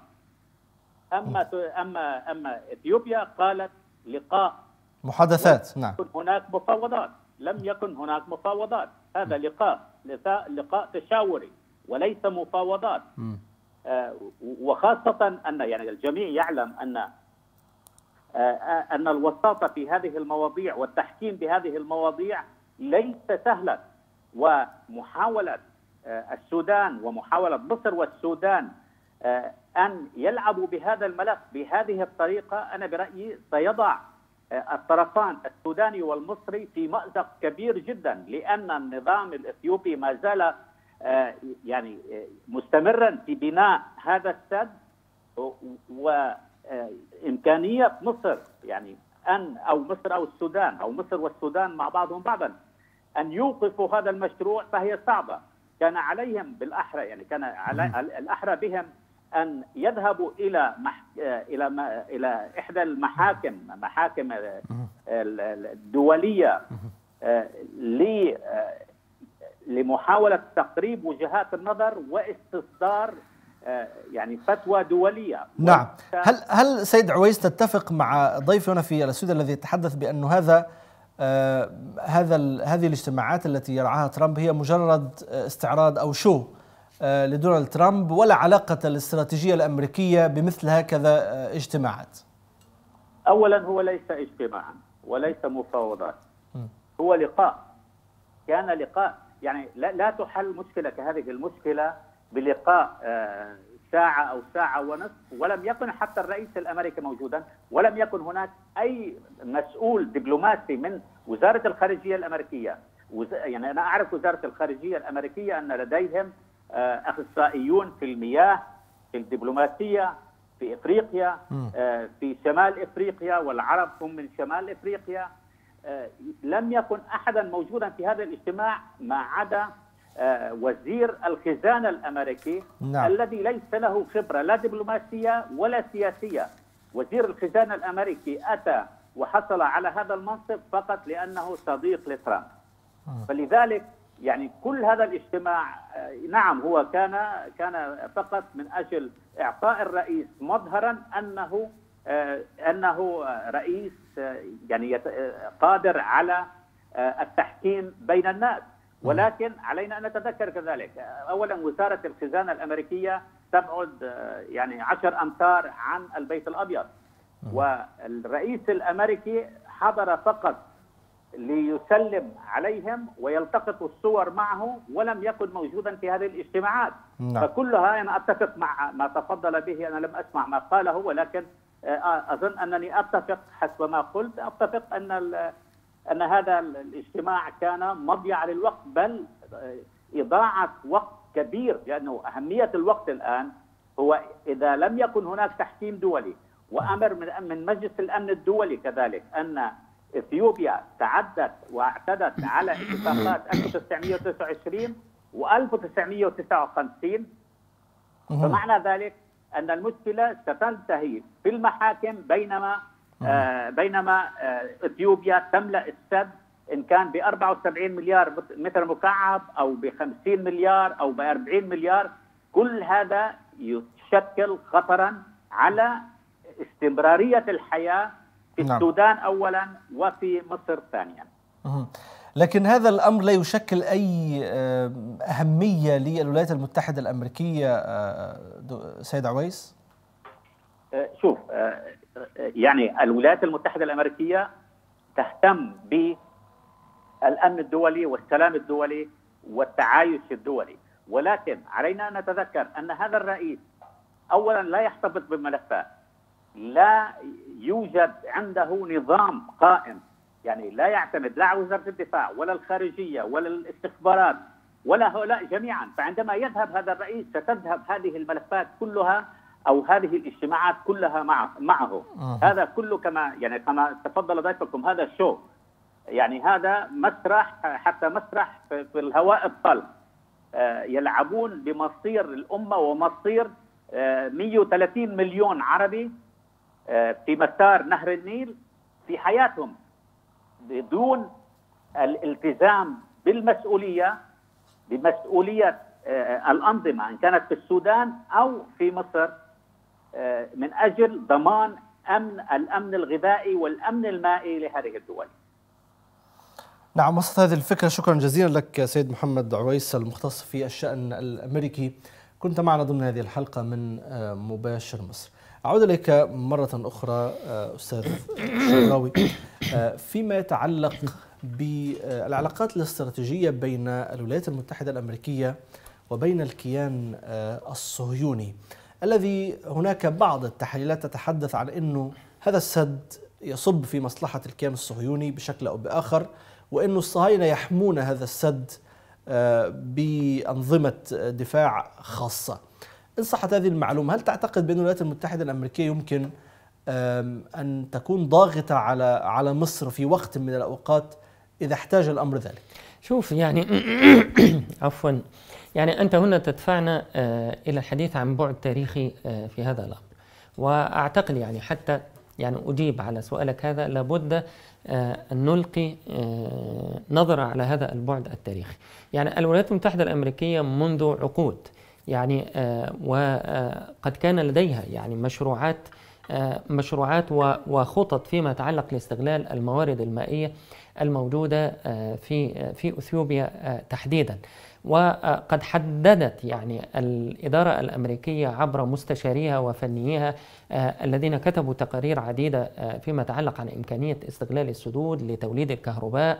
[SPEAKER 1] اما اما اما اثيوبيا قالت لقاء
[SPEAKER 3] محادثات نعم
[SPEAKER 1] هناك مفاوضات لم يكن هناك مفاوضات هذا لقاء لقاء تشاوري وليس مفاوضات آه، وخاصة أن يعني الجميع يعلم أن آه، أن الوساطة في هذه المواضيع والتحكيم بهذه المواضيع ليس سهلا ومحاولة آه، السودان ومحاولة مصر والسودان آه، أن يلعبوا بهذا الملف بهذه الطريقة أنا برأيي سيضع آه، الطرفان السوداني والمصري في مأزق كبير جدا لأن النظام الإثيوبي ما زال يعني مستمرا في بناء هذا السد وإمكانية مصر يعني أن أو مصر أو السودان أو مصر والسودان مع بعضهم بعضا ان يوقفوا هذا المشروع فهي صعبه كان عليهم بالاحرى يعني كان على الاحرى بهم ان يذهبوا الى مح... الى ما... الى احدى المحاكم محاكم الدوليه ل لمحاوله تقريب وجهات النظر واستصدار آه، يعني فتوى دوليه نعم
[SPEAKER 3] هل هل سيد عويس تتفق مع ضيفنا في الاستوديو الذي تحدث بانه هذا آه، هذا هذه الاجتماعات التي يرعاها ترامب هي مجرد آه، استعراض او شو آه، لدونالد ترامب ولا علاقه الاستراتيجيه الامريكيه بمثل هكذا اجتماعات.
[SPEAKER 1] اولا هو ليس اجتماعا وليس مفاوضات هو لقاء كان لقاء يعني لا, تحل مشكله كهذه المشكله بلقاء ساعة أو ساعة ونصف ولم يكن حتى الرئيس الأمريكي موجودا ولم يكن هناك أي مسؤول دبلوماسي من وزارة الخارجية الأمريكية وز... يعني أنا أعرف وزارة الخارجية الأمريكية أن لديهم آه، أخصائيون في المياه في الدبلوماسية في إفريقيا آه، في شمال إفريقيا والعرب هم من شمال إفريقيا آه، لم يكن أحدا موجودا في هذا الاجتماع ما عدا آه، وزير الخزانة الأمريكي نعم. الذي ليس له خبرة لا دبلوماسية ولا سياسية وزير الخزانة الأمريكي أتى وحصل على هذا المنصب فقط لأنه صديق لترامب آه. فلذلك يعني كل هذا الاجتماع آه، نعم هو كان كان فقط من أجل إعطاء الرئيس مظهرا أنه أنه رئيس يعني قادر على التحكيم بين الناس ولكن علينا ان نتذكر كذلك اولا وزاره الخزانه الامريكيه تبعد يعني 10 امتار عن البيت الابيض والرئيس الامريكي حضر فقط ليسلم عليهم ويلتقط الصور معه ولم يكن موجودا في هذه الاجتماعات نعم. فكلها انا اتفق مع ما تفضل به انا لم اسمع ما قاله ولكن آه، اظن انني اتفق حسب ما قلت اتفق ان ان هذا الاجتماع كان مضيعه للوقت بل اضاعه وقت كبير لانه اهميه الوقت الان هو اذا لم يكن هناك تحكيم دولي وامر من من مجلس الامن الدولي كذلك ان اثيوبيا تعدت واعتدت على اتفاقات 1929 و 1959 فمعنى ذلك ان المشكله ستنتهي في المحاكم بينما آه، بينما آه، اثيوبيا تملا السد ان كان ب 74 مليار متر مكعب او ب 50 مليار او ب 40 مليار كل هذا يشكل خطرا على استمراريه الحياه في نعم. السودان اولا وفي مصر ثانيا.
[SPEAKER 3] لكن هذا الامر لا يشكل اي آه، اهميه للولايات المتحده الامريكيه سيد عويس؟
[SPEAKER 1] شوف يعني الولايات المتحده الامريكيه تهتم بالامن الدولي والسلام الدولي والتعايش الدولي ولكن علينا ان نتذكر ان هذا الرئيس اولا لا يحتفظ بملفات لا يوجد عنده نظام قائم يعني لا يعتمد لا على وزاره الدفاع ولا الخارجيه ولا الاستخبارات ولا هؤلاء جميعا فعندما يذهب هذا الرئيس ستذهب هذه الملفات كلها او هذه الاجتماعات كلها مع معه آه. هذا كله كما يعني كما تفضل ضيفكم هذا شو يعني هذا مسرح حتى مسرح في الهواء الطلق آه، يلعبون بمصير الامه ومصير 130 آه، مليون عربي آه، في مسار نهر النيل في حياتهم بدون الالتزام بالمسؤوليه بمسؤوليه الانظمه ان كانت في السودان او في مصر آه، من اجل ضمان امن الامن الغذائي والامن المائي لهذه الدول.
[SPEAKER 3] نعم وسط هذه الفكره شكرا جزيلا لك سيد محمد عويس المختص في الشان الامريكي كنت معنا ضمن هذه الحلقه من آه، مباشر مصر. أعود إليك مرة أخرى آه، أستاذ الشراوي فيما يتعلق بالعلاقات الاستراتيجية بين الولايات المتحدة الأمريكية وبين الكيان الصهيوني الذي هناك بعض التحليلات تتحدث عن أنه هذا السد يصب في مصلحة الكيان الصهيوني بشكل أو بآخر وأنه الصهاينة يحمون هذا السد آه، بأنظمة دفاع خاصة إن صحت هذه المعلومة هل تعتقد بأن الولايات المتحدة الأمريكية يمكن أن تكون ضاغطة على على مصر في وقت من الأوقات إذا احتاج الأمر ذلك
[SPEAKER 4] شوف يعني عفوا يعني أنت هنا تدفعنا آه، إلى الحديث عن بعد تاريخي آه، في هذا الأمر وأعتقد يعني حتى يعني أجيب على سؤالك هذا لابد آه، أن نلقي نظرة على هذا البعد التاريخي يعني الولايات المتحدة الأمريكية منذ عقود يعني وقد كان لديها يعني مشروعات مشروعات وخطط فيما يتعلق لاستغلال الموارد المائية الموجودة آه، في آه، في اثيوبيا آه، تحديدا وقد حددت يعني الإدارة الأمريكية عبر مستشاريها وفنيها الذين كتبوا تقارير عديدة فيما يتعلق عن إمكانية استغلال السدود لتوليد الكهرباء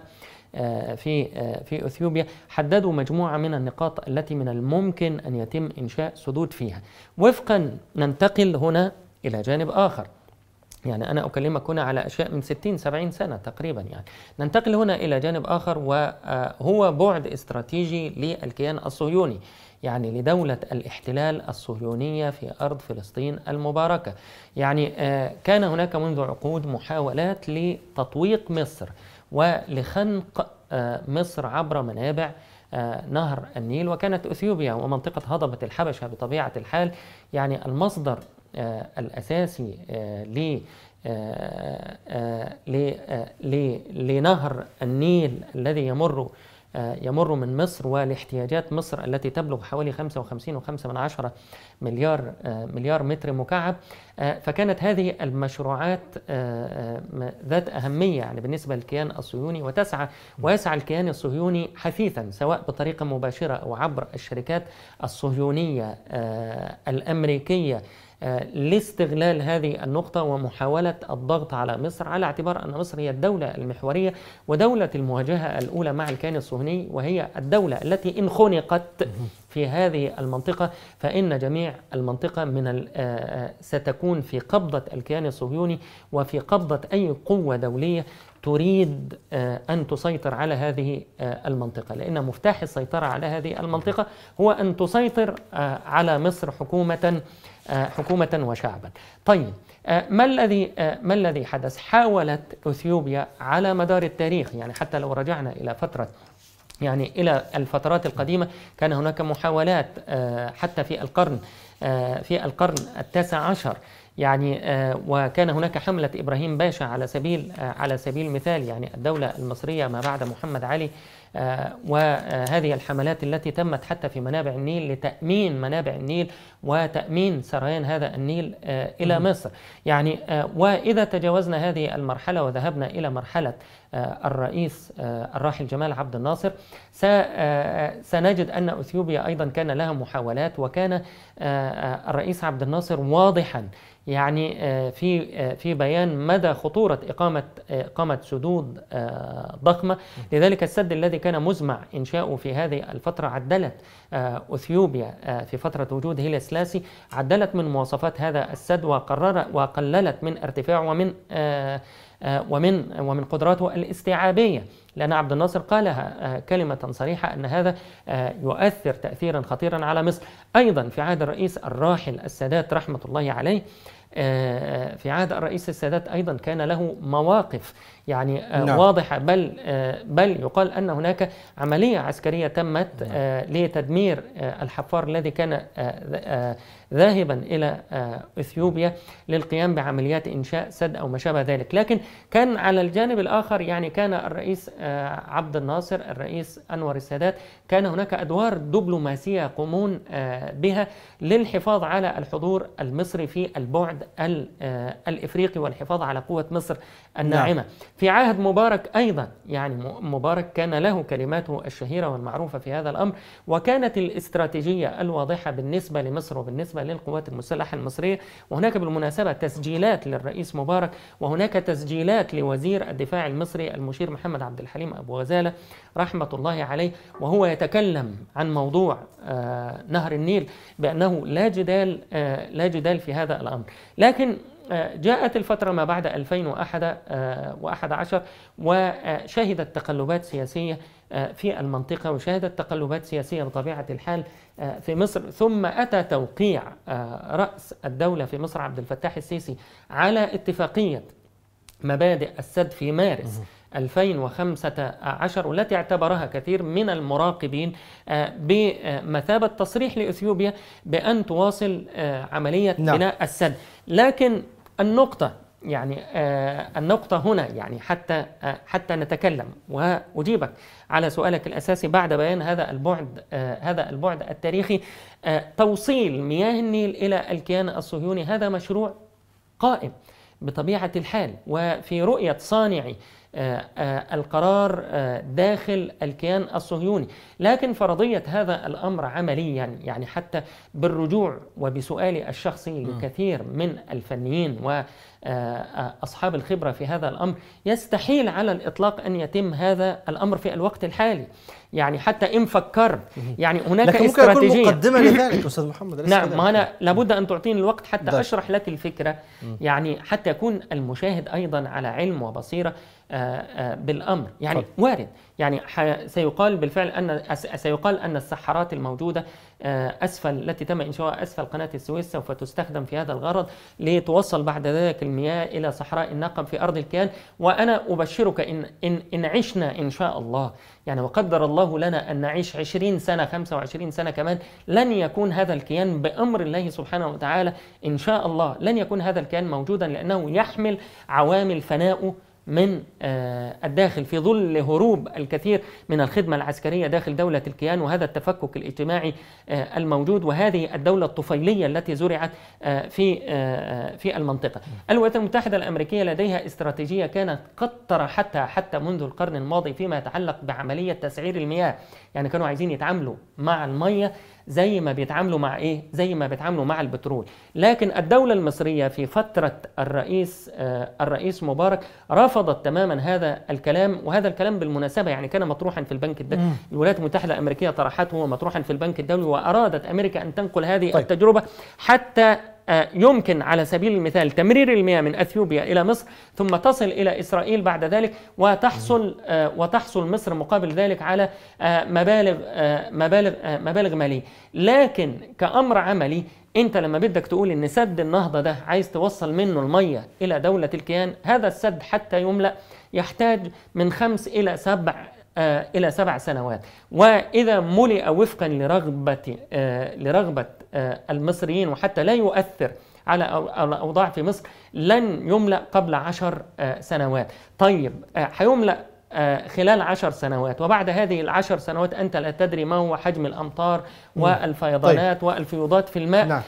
[SPEAKER 4] في في اثيوبيا حددوا مجموعه من النقاط التي من الممكن ان يتم انشاء سدود فيها وفقا ننتقل هنا الى جانب اخر يعني أنا أكلمك هنا على أشياء من 60 70 سنة تقريبا يعني ننتقل هنا إلى جانب آخر وهو بعد استراتيجي للكيان الصهيوني يعني لدولة الاحتلال الصهيونية في أرض فلسطين المباركة يعني آه، كان هناك منذ عقود محاولات لتطويق مصر ولخنق آه، مصر عبر منابع آه، نهر النيل وكانت اثيوبيا ومنطقه هضبه الحبشه بطبيعه الحال يعني المصدر آه، الأساسي آه، آه، ل لنهر النيل الذي يمر يمر من مصر ولاحتياجات مصر التي تبلغ حوالي 55.5 مليار مليار متر مكعب فكانت هذه المشروعات ذات أهمية يعني بالنسبة للكيان الصهيوني وتسعى ويسعى الكيان الصهيوني حثيثا سواء بطريقة مباشرة أو عبر الشركات الصهيونية الأمريكية آه، لاستغلال هذه النقطة ومحاولة الضغط على مصر على اعتبار أن مصر هي الدولة المحورية ودولة المواجهة الأولى مع الكيان الصهيوني وهي الدولة التي إن خنقت في هذه المنطقة فإن جميع المنطقة من آه، آه، ستكون في قبضة الكيان الصهيوني وفي قبضة أي قوة دولية تريد أن تسيطر على هذه المنطقة لأن مفتاح السيطرة على هذه المنطقة هو أن تسيطر على مصر حكومة آه، حكومة وشعبا طيب آه، ما الذي آه، ما الذي حدث حاولت اثيوبيا على مدار التاريخ يعني حتى لو رجعنا الى فتره يعني الى الفترات القديمه كان هناك محاولات حتى في القرن في القرن التاسع عشر يعني وكان هناك حملة إبراهيم باشا على سبيل على سبيل المثال يعني الدولة المصرية ما بعد محمد علي آه، وهذه الحملات التي تمت حتى في منابع النيل لتأمين منابع النيل وتأمين سريان هذا النيل آه، إلى مصر يعني آه، وإذا تجاوزنا هذه المرحلة وذهبنا إلى مرحلة الرئيس الراحل جمال عبد الناصر سنجد أن أثيوبيا أيضا كان لها محاولات وكان الرئيس عبد الناصر واضحا يعني آه، في آه، في بيان مدى خطورة إقامة آه، إقامة سدود ضخمة لذلك السد الذي كان مزمع إنشاؤه في هذه الفترة عدلت أثيوبيا في فترة وجود هيلي سلاسي عدلت من مواصفات هذا السد وقرر وقللت من ارتفاعه ومن ومن ومن قدراته الاستيعابيه لان عبد الناصر قالها كلمه صريحه ان هذا يؤثر تاثيرا خطيرا على مصر ايضا في عهد الرئيس الراحل السادات رحمه الله عليه آه، في عهد الرئيس السادات ايضا كان له مواقف يعني آه، نعم. واضحه بل آه، بل يقال ان هناك عمليه عسكريه تمت نعم. لتدمير الحفار الذي كان ذاهبا إلى آه، إثيوبيا للقيام بعمليات إنشاء سد أو ما شابه ذلك لكن كان على الجانب الآخر يعني كان الرئيس آه، عبد الناصر الرئيس أنور السادات كان هناك أدوار دبلوماسية يقومون آه، بها للحفاظ على الحضور المصري في البعد الإفريقي والحفاظ على قوة مصر الناعمة نعم. في عهد مبارك أيضا يعني مبارك كان له كلماته الشهيرة والمعروفة في هذا الأمر وكانت الاستراتيجية الواضحة بالنسبة لمصر وبالنسبة بالنسبة للقوات المسلحة المصرية وهناك بالمناسبة تسجيلات للرئيس مبارك وهناك تسجيلات لوزير الدفاع المصري المشير محمد عبد الحليم أبو غزالة رحمة الله عليه وهو يتكلم عن موضوع آه، نهر النيل بأنه لا جدال آه، لا جدال في هذا الأمر لكن آه، جاءت الفترة ما بعد 2011 وشهدت تقلبات سياسية آه، في المنطقة وشهدت تقلبات سياسية بطبيعة الحال آه، في مصر ثم أتى توقيع آه، رأس الدولة في مصر عبد الفتاح السيسي على اتفاقية مبادئ السد في مارس 2015 والتي اعتبرها كثير من المراقبين بمثابة تصريح لإثيوبيا بأن تواصل عملية نعم. بناء السد لكن النقطة يعني آه، النقطة هنا يعني حتى آه، حتى نتكلم وأجيبك على سؤالك الأساسي بعد بيان هذا البعد آه، هذا البعد التاريخي توصيل مياه النيل إلى الكيان الصهيوني هذا مشروع قائم بطبيعة الحال وفي رؤية صانعي القرار داخل الكيان الصهيوني لكن فرضية هذا الأمر عمليا يعني حتى بالرجوع وبسؤالي الشخصي نعم. لكثير من الفنيين و آه، أصحاب الخبرة في هذا الأمر يستحيل على الإطلاق أن يتم هذا الأمر في الوقت الحالي يعني حتى إن فكرت يعني هناك لكن استراتيجية لكن مقدمة لذلك أستاذ محمد نعم ما أنا لابد أن تعطيني الوقت حتى ده. طيب. أشرح لك الفكرة يعني حتى يكون المشاهد أيضا على علم وبصيرة آه، آه، بالأمر يعني طيب. وارد يعني سيقال بالفعل أن سيقال أن السحارات الموجودة آه، أسفل التي تم إنشاؤها أسفل قناة السويس سوف تستخدم في هذا الغرض لتوصل بعد ذلك المياه إلى صحراء النقب في أرض الكيان وأنا أبشرك إن, إن, إن عشنا إن شاء الله يعني وقدر الله لنا أن نعيش 20 سنة 25 سنة كمان لن يكون هذا الكيان بأمر الله سبحانه وتعالى إن شاء الله لن يكون هذا الكيان موجودا لأنه يحمل عوامل فنائه من آه، الداخل في ظل هروب الكثير من الخدمة العسكرية داخل دولة الكيان وهذا التفكك الاجتماعي آه، الموجود وهذه الدولة الطفيلية التي زرعت آه، في في المنطقة الولايات المتحدة الأمريكية لديها استراتيجية كانت قد طرحتها حتى منذ القرن الماضي فيما يتعلق بعملية تسعير المياه يعني كانوا عايزين يتعاملوا مع المية زي ما بيتعاملوا مع ايه زي ما بيتعاملوا مع البترول لكن الدولة المصرية في فترة الرئيس آه، الرئيس مبارك رفضت تماما هذا الكلام وهذا الكلام بالمناسبة يعني كان مطروحا في البنك الدولي الولايات المتحدة الأمريكية طرحته ومطروحا في البنك الدولي وأرادت أمريكا أن تنقل هذه طيب. التجربة حتى آه، يمكن على سبيل المثال تمرير المياه من اثيوبيا الى مصر ثم تصل الى اسرائيل بعد ذلك وتحصل آه، وتحصل مصر مقابل ذلك على آه، مبالغ مبالغ مبالغ ماليه لكن كامر عملي انت لما بدك تقول ان سد النهضه ده عايز توصل منه الميه الى دوله الكيان هذا السد حتى يملا يحتاج من خمس الى سبع آه، إلى سبع سنوات وإذا ملئ وفقا لرغبة آه، لرغبة آه، المصريين وحتى لا يؤثر على الأوضاع في مصر لن يملأ قبل عشر سنوات طيب هيملأ خلال عشر سنوات وبعد هذه العشر سنوات أنت لا تدري ما هو حجم الأمطار والفيضانات طيب. والفيوضات في الماء نعم.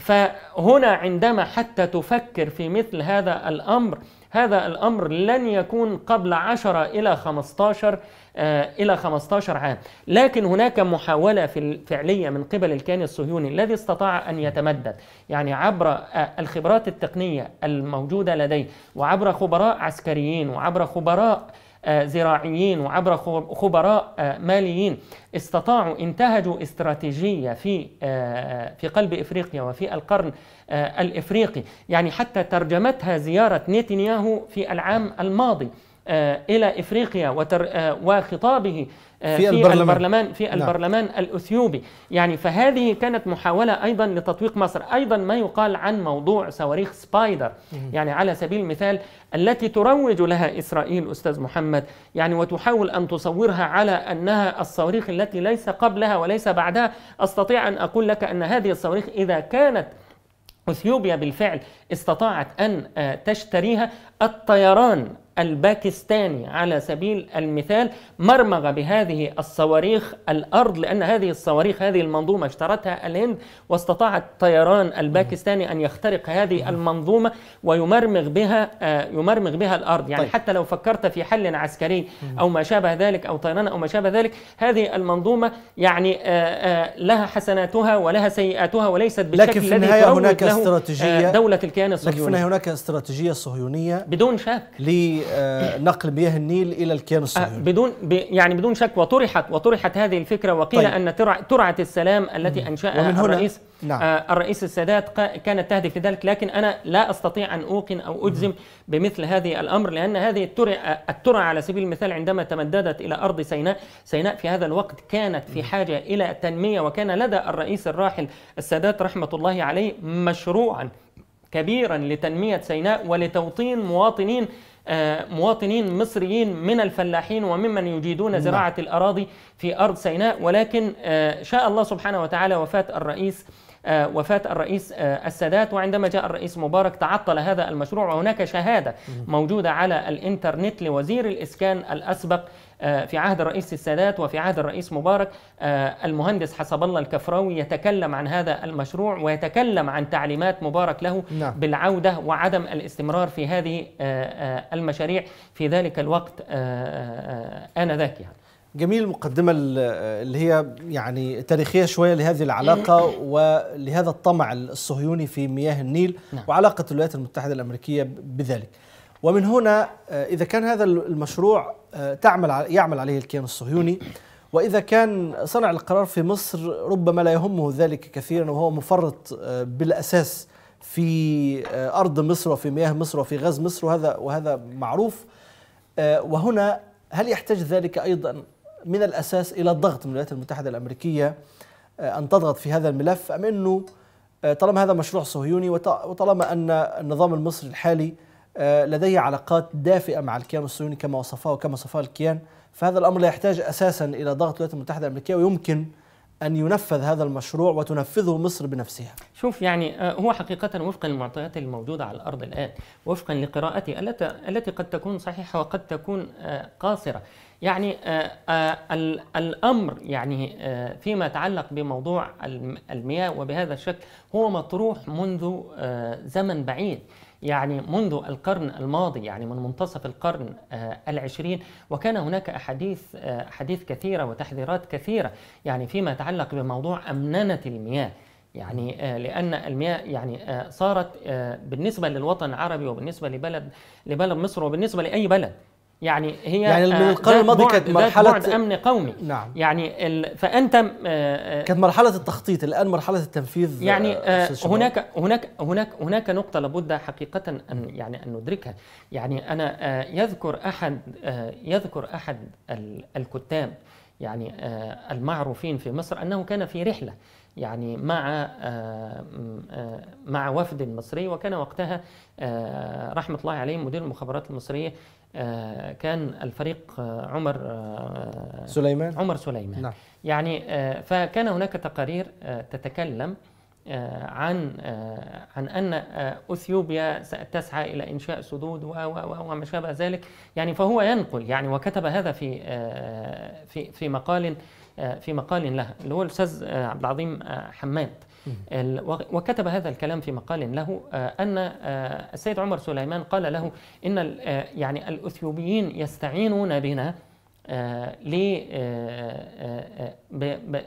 [SPEAKER 4] فهنا عندما حتى تفكر في مثل هذا الأمر هذا الأمر لن يكون قبل 10 إلى 15 آه، إلى 15 عام لكن هناك محاولة فعلية من قبل الكيان الصهيوني الذي استطاع أن يتمدد يعني عبر آه، الخبرات التقنية الموجودة لديه وعبر خبراء عسكريين وعبر خبراء آه، زراعيين وعبر خبراء ماليين استطاعوا انتهجوا استراتيجيه في في قلب افريقيا وفي القرن آه، الإفريقي يعني حتى ترجمتها زيارة نتنياهو في العام الماضي آه، إلى إفريقيا آه، وخطابه في, في البرلمان, البرلمان في نعم. البرلمان الاثيوبي يعني فهذه كانت محاوله ايضا لتطويق مصر ايضا ما يقال عن موضوع صواريخ سبايدر يعني على سبيل المثال التي تروج لها اسرائيل استاذ محمد يعني وتحاول ان تصورها على انها الصواريخ التي ليس قبلها وليس بعدها استطيع ان اقول لك ان هذه الصواريخ اذا كانت اثيوبيا بالفعل استطاعت ان آه، تشتريها الطيران الباكستاني على سبيل المثال مرمغ بهذه الصواريخ الارض لان هذه الصواريخ هذه المنظومه اشترتها الهند واستطاع الطيران الباكستاني ان يخترق هذه المنظومه ويمرمغ بها آه، يمرمغ بها الارض يعني طيب. حتى لو فكرت في حل عسكري او ما شابه ذلك او طيران او ما شابه ذلك هذه المنظومه يعني آه، آه، لها حسناتها ولها سيئاتها وليست بشكل لكن في النهايه هناك استراتيجيه دوله الكيان الصهيوني لكن في النهايه
[SPEAKER 3] هناك استراتيجيه صهيونيه
[SPEAKER 4] بدون شك آه، نقل مياه النيل الى الكيان آه، الصهيوني بدون يعني بدون شك وطرحت وطرحت هذه الفكره وقيل طيب. ان ترعه السلام التي انشاها ومن هنا الرئيس نعم. آه، الرئيس السادات كانت تهدف لذلك لكن انا لا استطيع ان اوقن او اجزم بمثل هذه الامر لان هذه الترعه الترعه على سبيل المثال عندما تمددت الى ارض سيناء سيناء في هذا الوقت كانت في حاجه الى تنميه وكان لدى الرئيس الراحل السادات رحمه الله عليه مشروعا كبيرا لتنميه سيناء ولتوطين مواطنين مواطنين مصريين من الفلاحين وممن يجيدون نعم. زراعة الأراضي في أرض سيناء ولكن آه، شاء الله سبحانه وتعالى وفاة الرئيس آه، وفاة الرئيس آه، السادات وعندما جاء الرئيس مبارك تعطل هذا المشروع وهناك شهادة موجودة على الإنترنت لوزير الإسكان الأسبق آه، في عهد الرئيس السادات وفي عهد الرئيس مبارك آه، المهندس حسب الله الكفراوي يتكلم عن هذا المشروع ويتكلم عن تعليمات مبارك له نعم. بالعودة وعدم الاستمرار في هذه آه، المشاريع في ذلك الوقت آنذاك يعني جميل
[SPEAKER 3] المقدمة اللي هي يعني تاريخية شوية لهذه العلاقة ولهذا الطمع الصهيوني في مياه النيل نعم. وعلاقة الولايات المتحدة الأمريكية بذلك ومن هنا آه، إذا كان هذا المشروع آه، تعمل يعمل عليه الكيان الصهيوني وإذا كان صنع القرار في مصر ربما لا يهمه ذلك كثيرا وهو مفرط آه، بالأساس في أرض مصر وفي مياه مصر وفي غاز مصر وهذا وهذا معروف وهنا هل يحتاج ذلك أيضا من الأساس إلى الضغط من الولايات المتحدة الأمريكية أن تضغط في هذا الملف أم أنه طالما هذا مشروع صهيوني وطالما أن النظام المصري الحالي آه، لديه علاقات دافئة مع الكيان الصهيوني كما وصفها وكما وصفها الكيان فهذا الأمر لا يحتاج أساسا إلى ضغط الولايات المتحدة الأمريكية ويمكن أن ينفذ هذا المشروع وتنفذه مصر بنفسها
[SPEAKER 4] شوف يعني آه، هو حقيقة وفقا للمعطيات الموجودة على الأرض الآن وفقا لقراءتي التي قد تكون صحيحة وقد تكون آه، قاصرة يعني الأمر يعني فيما يتعلق بموضوع المياه وبهذا الشكل هو مطروح منذ زمن بعيد يعني منذ القرن الماضي يعني من منتصف القرن آه، العشرين وكان هناك أحاديث آه، أحاديث كثيرة وتحذيرات كثيرة يعني فيما يتعلق بموضوع أمننة المياه يعني آه، لان المياه يعني صارت بالنسبه للوطن العربي وبالنسبه لبلد لبلد مصر وبالنسبه لاي بلد يعني هي يعني آه، من القرن الماضي كانت مرحله بعد امن قومي نعم يعني ال... فانت آه، آه، كانت
[SPEAKER 3] مرحله التخطيط الان مرحله التنفيذ
[SPEAKER 4] يعني هناك هناك هناك هناك نقطه لابد حقيقه ان يعني ان ندركها يعني انا يذكر احد يذكر احد الكتاب يعني المعروفين في مصر انه كان في رحله يعني مع مع وفد مصري وكان وقتها رحمه الله عليه مدير المخابرات المصريه آه، كان الفريق آه، عمر آه، سليمان عمر سليمان نعم. يعني فكان هناك تقارير تتكلم عن عن ان اثيوبيا تسعى الى انشاء سدود وما شابه ذلك يعني فهو ينقل يعني وكتب هذا في في في مقال في مقال له اللي هو الاستاذ عبد العظيم حماد وكتب هذا الكلام في مقال له آه، أن آه، السيد عمر سليمان قال له إن آه، يعني الأثيوبيين يستعينون بنا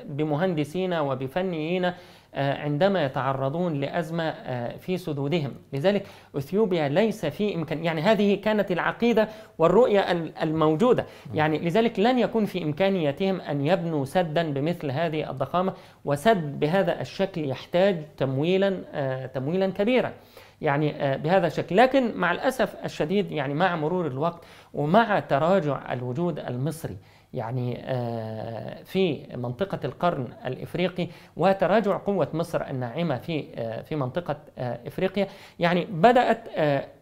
[SPEAKER 4] بمهندسين وبفنيين آه، عندما يتعرضون لأزمة آه، في سدودهم لذلك أثيوبيا ليس في إمكان يعني هذه كانت العقيدة والرؤية الموجودة يعني لذلك لن يكون في إمكانيتهم أن يبنوا سدا بمثل هذه الضخامة وسد بهذا الشكل يحتاج تمويلا آه، تمويلا كبيرا يعني بهذا الشكل لكن مع الأسف الشديد يعني مع مرور الوقت ومع تراجع الوجود المصري يعني آه، في منطقة القرن الإفريقي وتراجع قوة مصر الناعمة في آه، في منطقة آه، إفريقيا يعني بدأت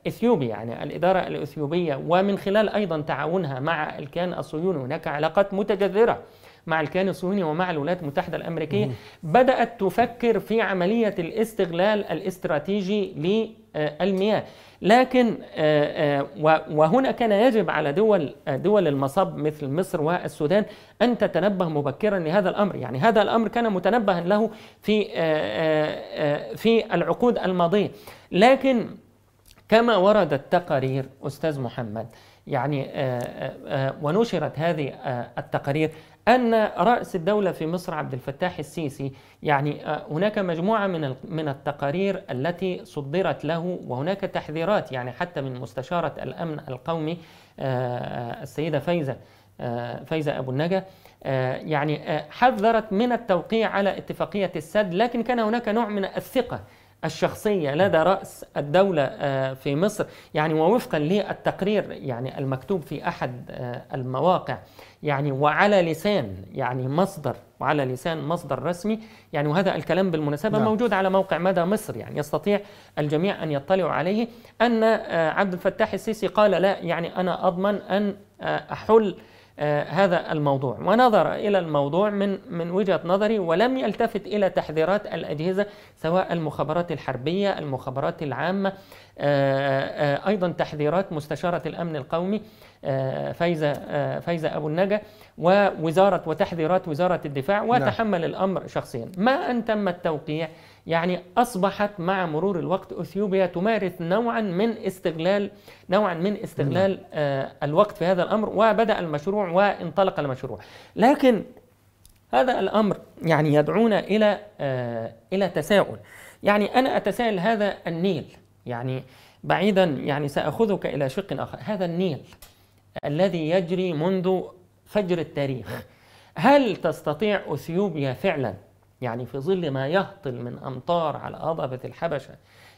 [SPEAKER 4] إثيوبيا يعني الإدارة الإثيوبية ومن خلال أيضا تعاونها مع الكيان الصهيوني هناك علاقات متجذرة مع الكيان الصهيوني ومع الولايات المتحدة الأمريكية بدأت تفكر في عملية الاستغلال الاستراتيجي للمياه لكن آه، آه، وهنا كان يجب على دول آه، دول المصب مثل مصر والسودان ان تتنبه مبكرا لهذا الامر، يعني هذا الامر كان متنبها له في في العقود الماضيه، لكن كما وردت تقارير استاذ محمد يعني ونشرت هذه التقارير أن رأس الدولة في مصر عبد الفتاح السيسي يعني آه، هناك مجموعة من من التقارير التي صدرت له وهناك تحذيرات يعني حتى من مستشارة الأمن القومي آه، آه، السيدة فايزة فايزة أبو النجا يعني حذرت من التوقيع على اتفاقية السد لكن كان هناك نوع من الثقة الشخصية لدى رأس الدولة آه، في مصر يعني ووفقا للتقرير يعني المكتوب في أحد آه، المواقع يعني وعلى لسان يعني مصدر وعلى لسان مصدر رسمي يعني وهذا الكلام بالمناسبة نعم. موجود على موقع مدى مصر يعني يستطيع الجميع أن يطلعوا عليه أن آه، عبد الفتاح السيسي قال لا يعني أنا أضمن أن أحل آه، هذا الموضوع ونظر إلى الموضوع من من وجهة نظري ولم يلتفت إلى تحذيرات الأجهزة سواء المخابرات الحربية المخابرات العامة آه، آه، أيضا تحذيرات مستشارة الأمن القومي فايزة فايزة أبو النجا ووزارة وتحذيرات وزارة الدفاع نعم. وتحمل الأمر شخصيا ما أن تم التوقيع يعني أصبحت مع مرور الوقت أثيوبيا تمارس نوعا من استغلال نوعا من استغلال نعم. آه، الوقت في هذا الأمر وبدأ المشروع وانطلق المشروع لكن هذا الأمر يعني يدعونا إلى آه، إلى تساؤل يعني أنا أتساءل هذا النيل يعني بعيدا يعني سأخذك إلى شق آخر هذا النيل الذي يجري منذ فجر التاريخ هل تستطيع اثيوبيا فعلا يعني في ظل ما يهطل من أمطار على هضبة الحبشة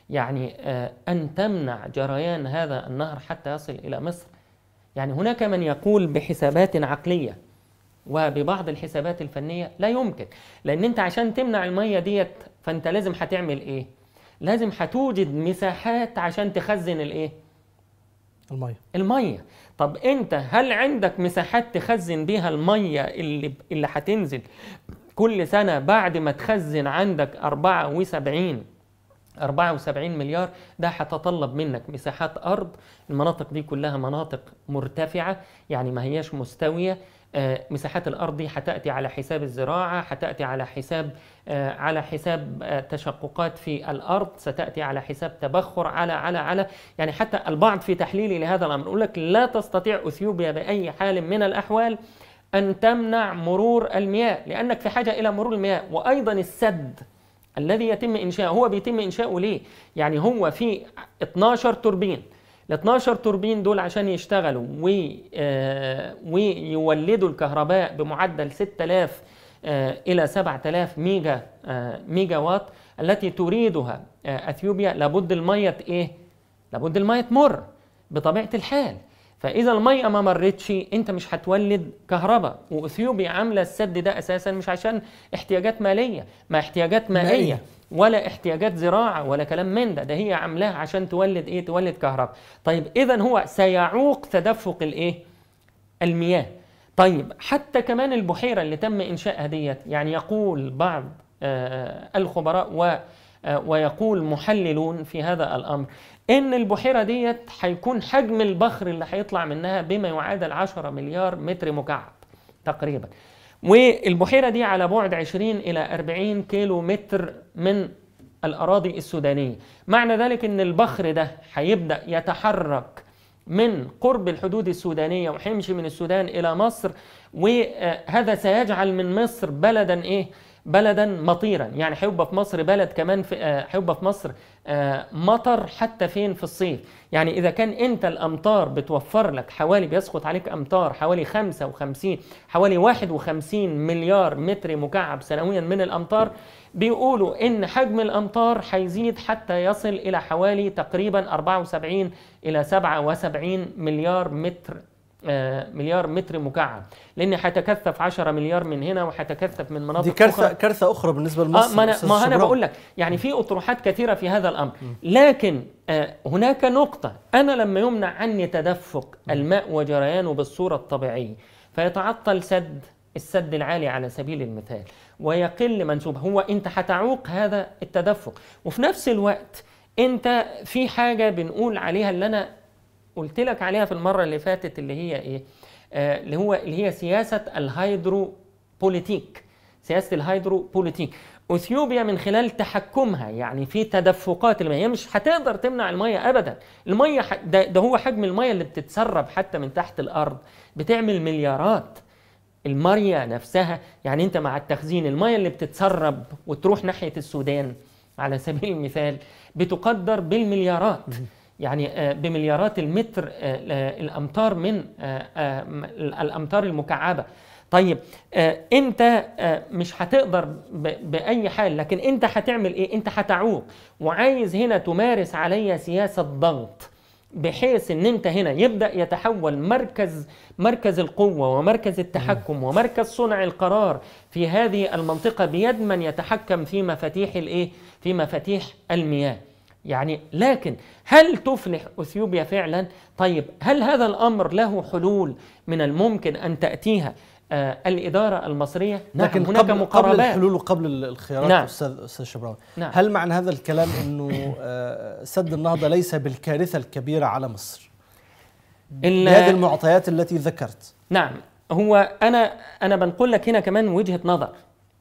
[SPEAKER 4] يعني آه، أن تمنع جريان هذا النهر حتى يصل إلى مصر يعني هناك من يقول بحسابات عقلية وببعض الحسابات الفنية لا يمكن لأن أنت عشان تمنع المية ديت فأنت لازم هتعمل إيه؟ لازم هتوجد مساحات عشان تخزن الإيه؟ المية المية طب أنت هل عندك مساحات تخزن بيها المية اللي اللي هتنزل كل سنة بعد ما تخزن عندك 74 74 مليار ده هتطلب منك مساحات أرض المناطق دي كلها مناطق مرتفعة يعني ما هياش مستوية آه، مساحات الارض دي هتاتي على حساب الزراعه هتاتي على حساب آه، على حساب آه، تشققات في الارض ستاتي على حساب تبخر على على على يعني حتى البعض في تحليلي لهذا الامر يقول لك لا تستطيع اثيوبيا باي حال من الاحوال أن تمنع مرور المياه لأنك في حاجة إلى مرور المياه وأيضا السد الذي يتم إنشاؤه هو بيتم إنشاؤه ليه؟ يعني هو في 12 توربين ال 12 توربين دول عشان يشتغلوا آه، ويولدوا الكهرباء بمعدل 6000 آه، إلى 7000 ميجا آه، ميجا وات التي تريدها أثيوبيا لابد المية إيه؟ لابد المية تمر بطبيعة الحال فاذا الميه ما مرتش انت مش هتولد كهرباء واثيوبيا عامله السد ده اساسا مش عشان احتياجات ماليه ما احتياجات مائيه مالية. ولا احتياجات زراعه ولا كلام من ده ده هي عاملاها عشان تولد ايه تولد كهرباء طيب اذا هو سيعوق تدفق الايه المياه طيب حتى كمان البحيره اللي تم انشائها ديت يعني يقول بعض آه, آه، الخبراء و آه ويقول محللون في هذا الامر ان البحيره ديت هيكون حجم البخر اللي هيطلع منها بما يعادل 10 مليار متر مكعب تقريبا والبحيره دي على بعد 20 الى 40 كيلو متر من الاراضي السودانيه معنى ذلك ان البخر ده هيبدا يتحرك من قرب الحدود السودانيه وهيمشي من السودان الى مصر وهذا سيجعل من مصر بلدا ايه بلدا مطيرا يعني هيبقى في مصر بلد كمان في هيبقى آه، في مصر آه، مطر حتى فين في الصيف يعني اذا كان انت الامطار بتوفر لك حوالي بيسقط عليك امطار حوالي 55 حوالي 51 مليار متر مكعب سنويا من الامطار بيقولوا ان حجم الامطار هيزيد حتى يصل الى حوالي تقريبا 74 الى 77 مليار متر آه، مليار متر مكعب لان هتكثف 10 مليار من هنا وهتكثف من مناطق دي كارثه أخرى.
[SPEAKER 3] كارثه اخرى بالنسبه آه، لمصر آه ما انا, ما أنا بقول
[SPEAKER 4] لك يعني في اطروحات كثيره في هذا الامر لكن آه هناك نقطه انا لما يمنع عني تدفق الماء وجريانه بالصوره الطبيعيه فيتعطل سد السد العالي على سبيل المثال ويقل منسوبه هو انت هتعوق هذا التدفق وفي نفس الوقت انت في حاجه بنقول عليها اللي انا قلت لك عليها في المره اللي فاتت اللي هي ايه آه، اللي هو اللي هي سياسه الهيدرو بوليتيك سياسه الهيدرو بوليتيك اثيوبيا من خلال تحكمها يعني في تدفقات المياه هي مش هتقدر تمنع المياه ابدا المياه ده, ده هو حجم المياه اللي بتتسرب حتى من تحت الارض بتعمل مليارات الماريا نفسها يعني انت مع التخزين المياه اللي بتتسرب وتروح ناحيه السودان على سبيل المثال بتقدر بالمليارات يعني آه، بمليارات المتر آه، الامتار من آه، الامتار المكعبه طيب انت مش هتقدر باي حال لكن انت هتعمل ايه انت هتعوق وعايز هنا تمارس عليا سياسه ضغط بحيث ان انت هنا يبدا يتحول مركز مركز القوه ومركز التحكم ومركز صنع القرار في هذه المنطقه بيد من يتحكم في مفاتيح الايه في مفاتيح المياه يعني لكن هل تفلح اثيوبيا فعلا؟ طيب هل هذا الامر له حلول من الممكن ان تاتيها آه الاداره المصريه؟ نعم لكن هناك قبل مقاربات قبل الحلول وقبل الخيارات نعم. استاذ استاذ شبراوي
[SPEAKER 3] نعم. هل معنى هذا الكلام انه آه سد النهضه ليس بالكارثه الكبيره على مصر؟ بهذه المعطيات التي ذكرت
[SPEAKER 4] نعم هو انا انا بنقول لك هنا كمان وجهه نظر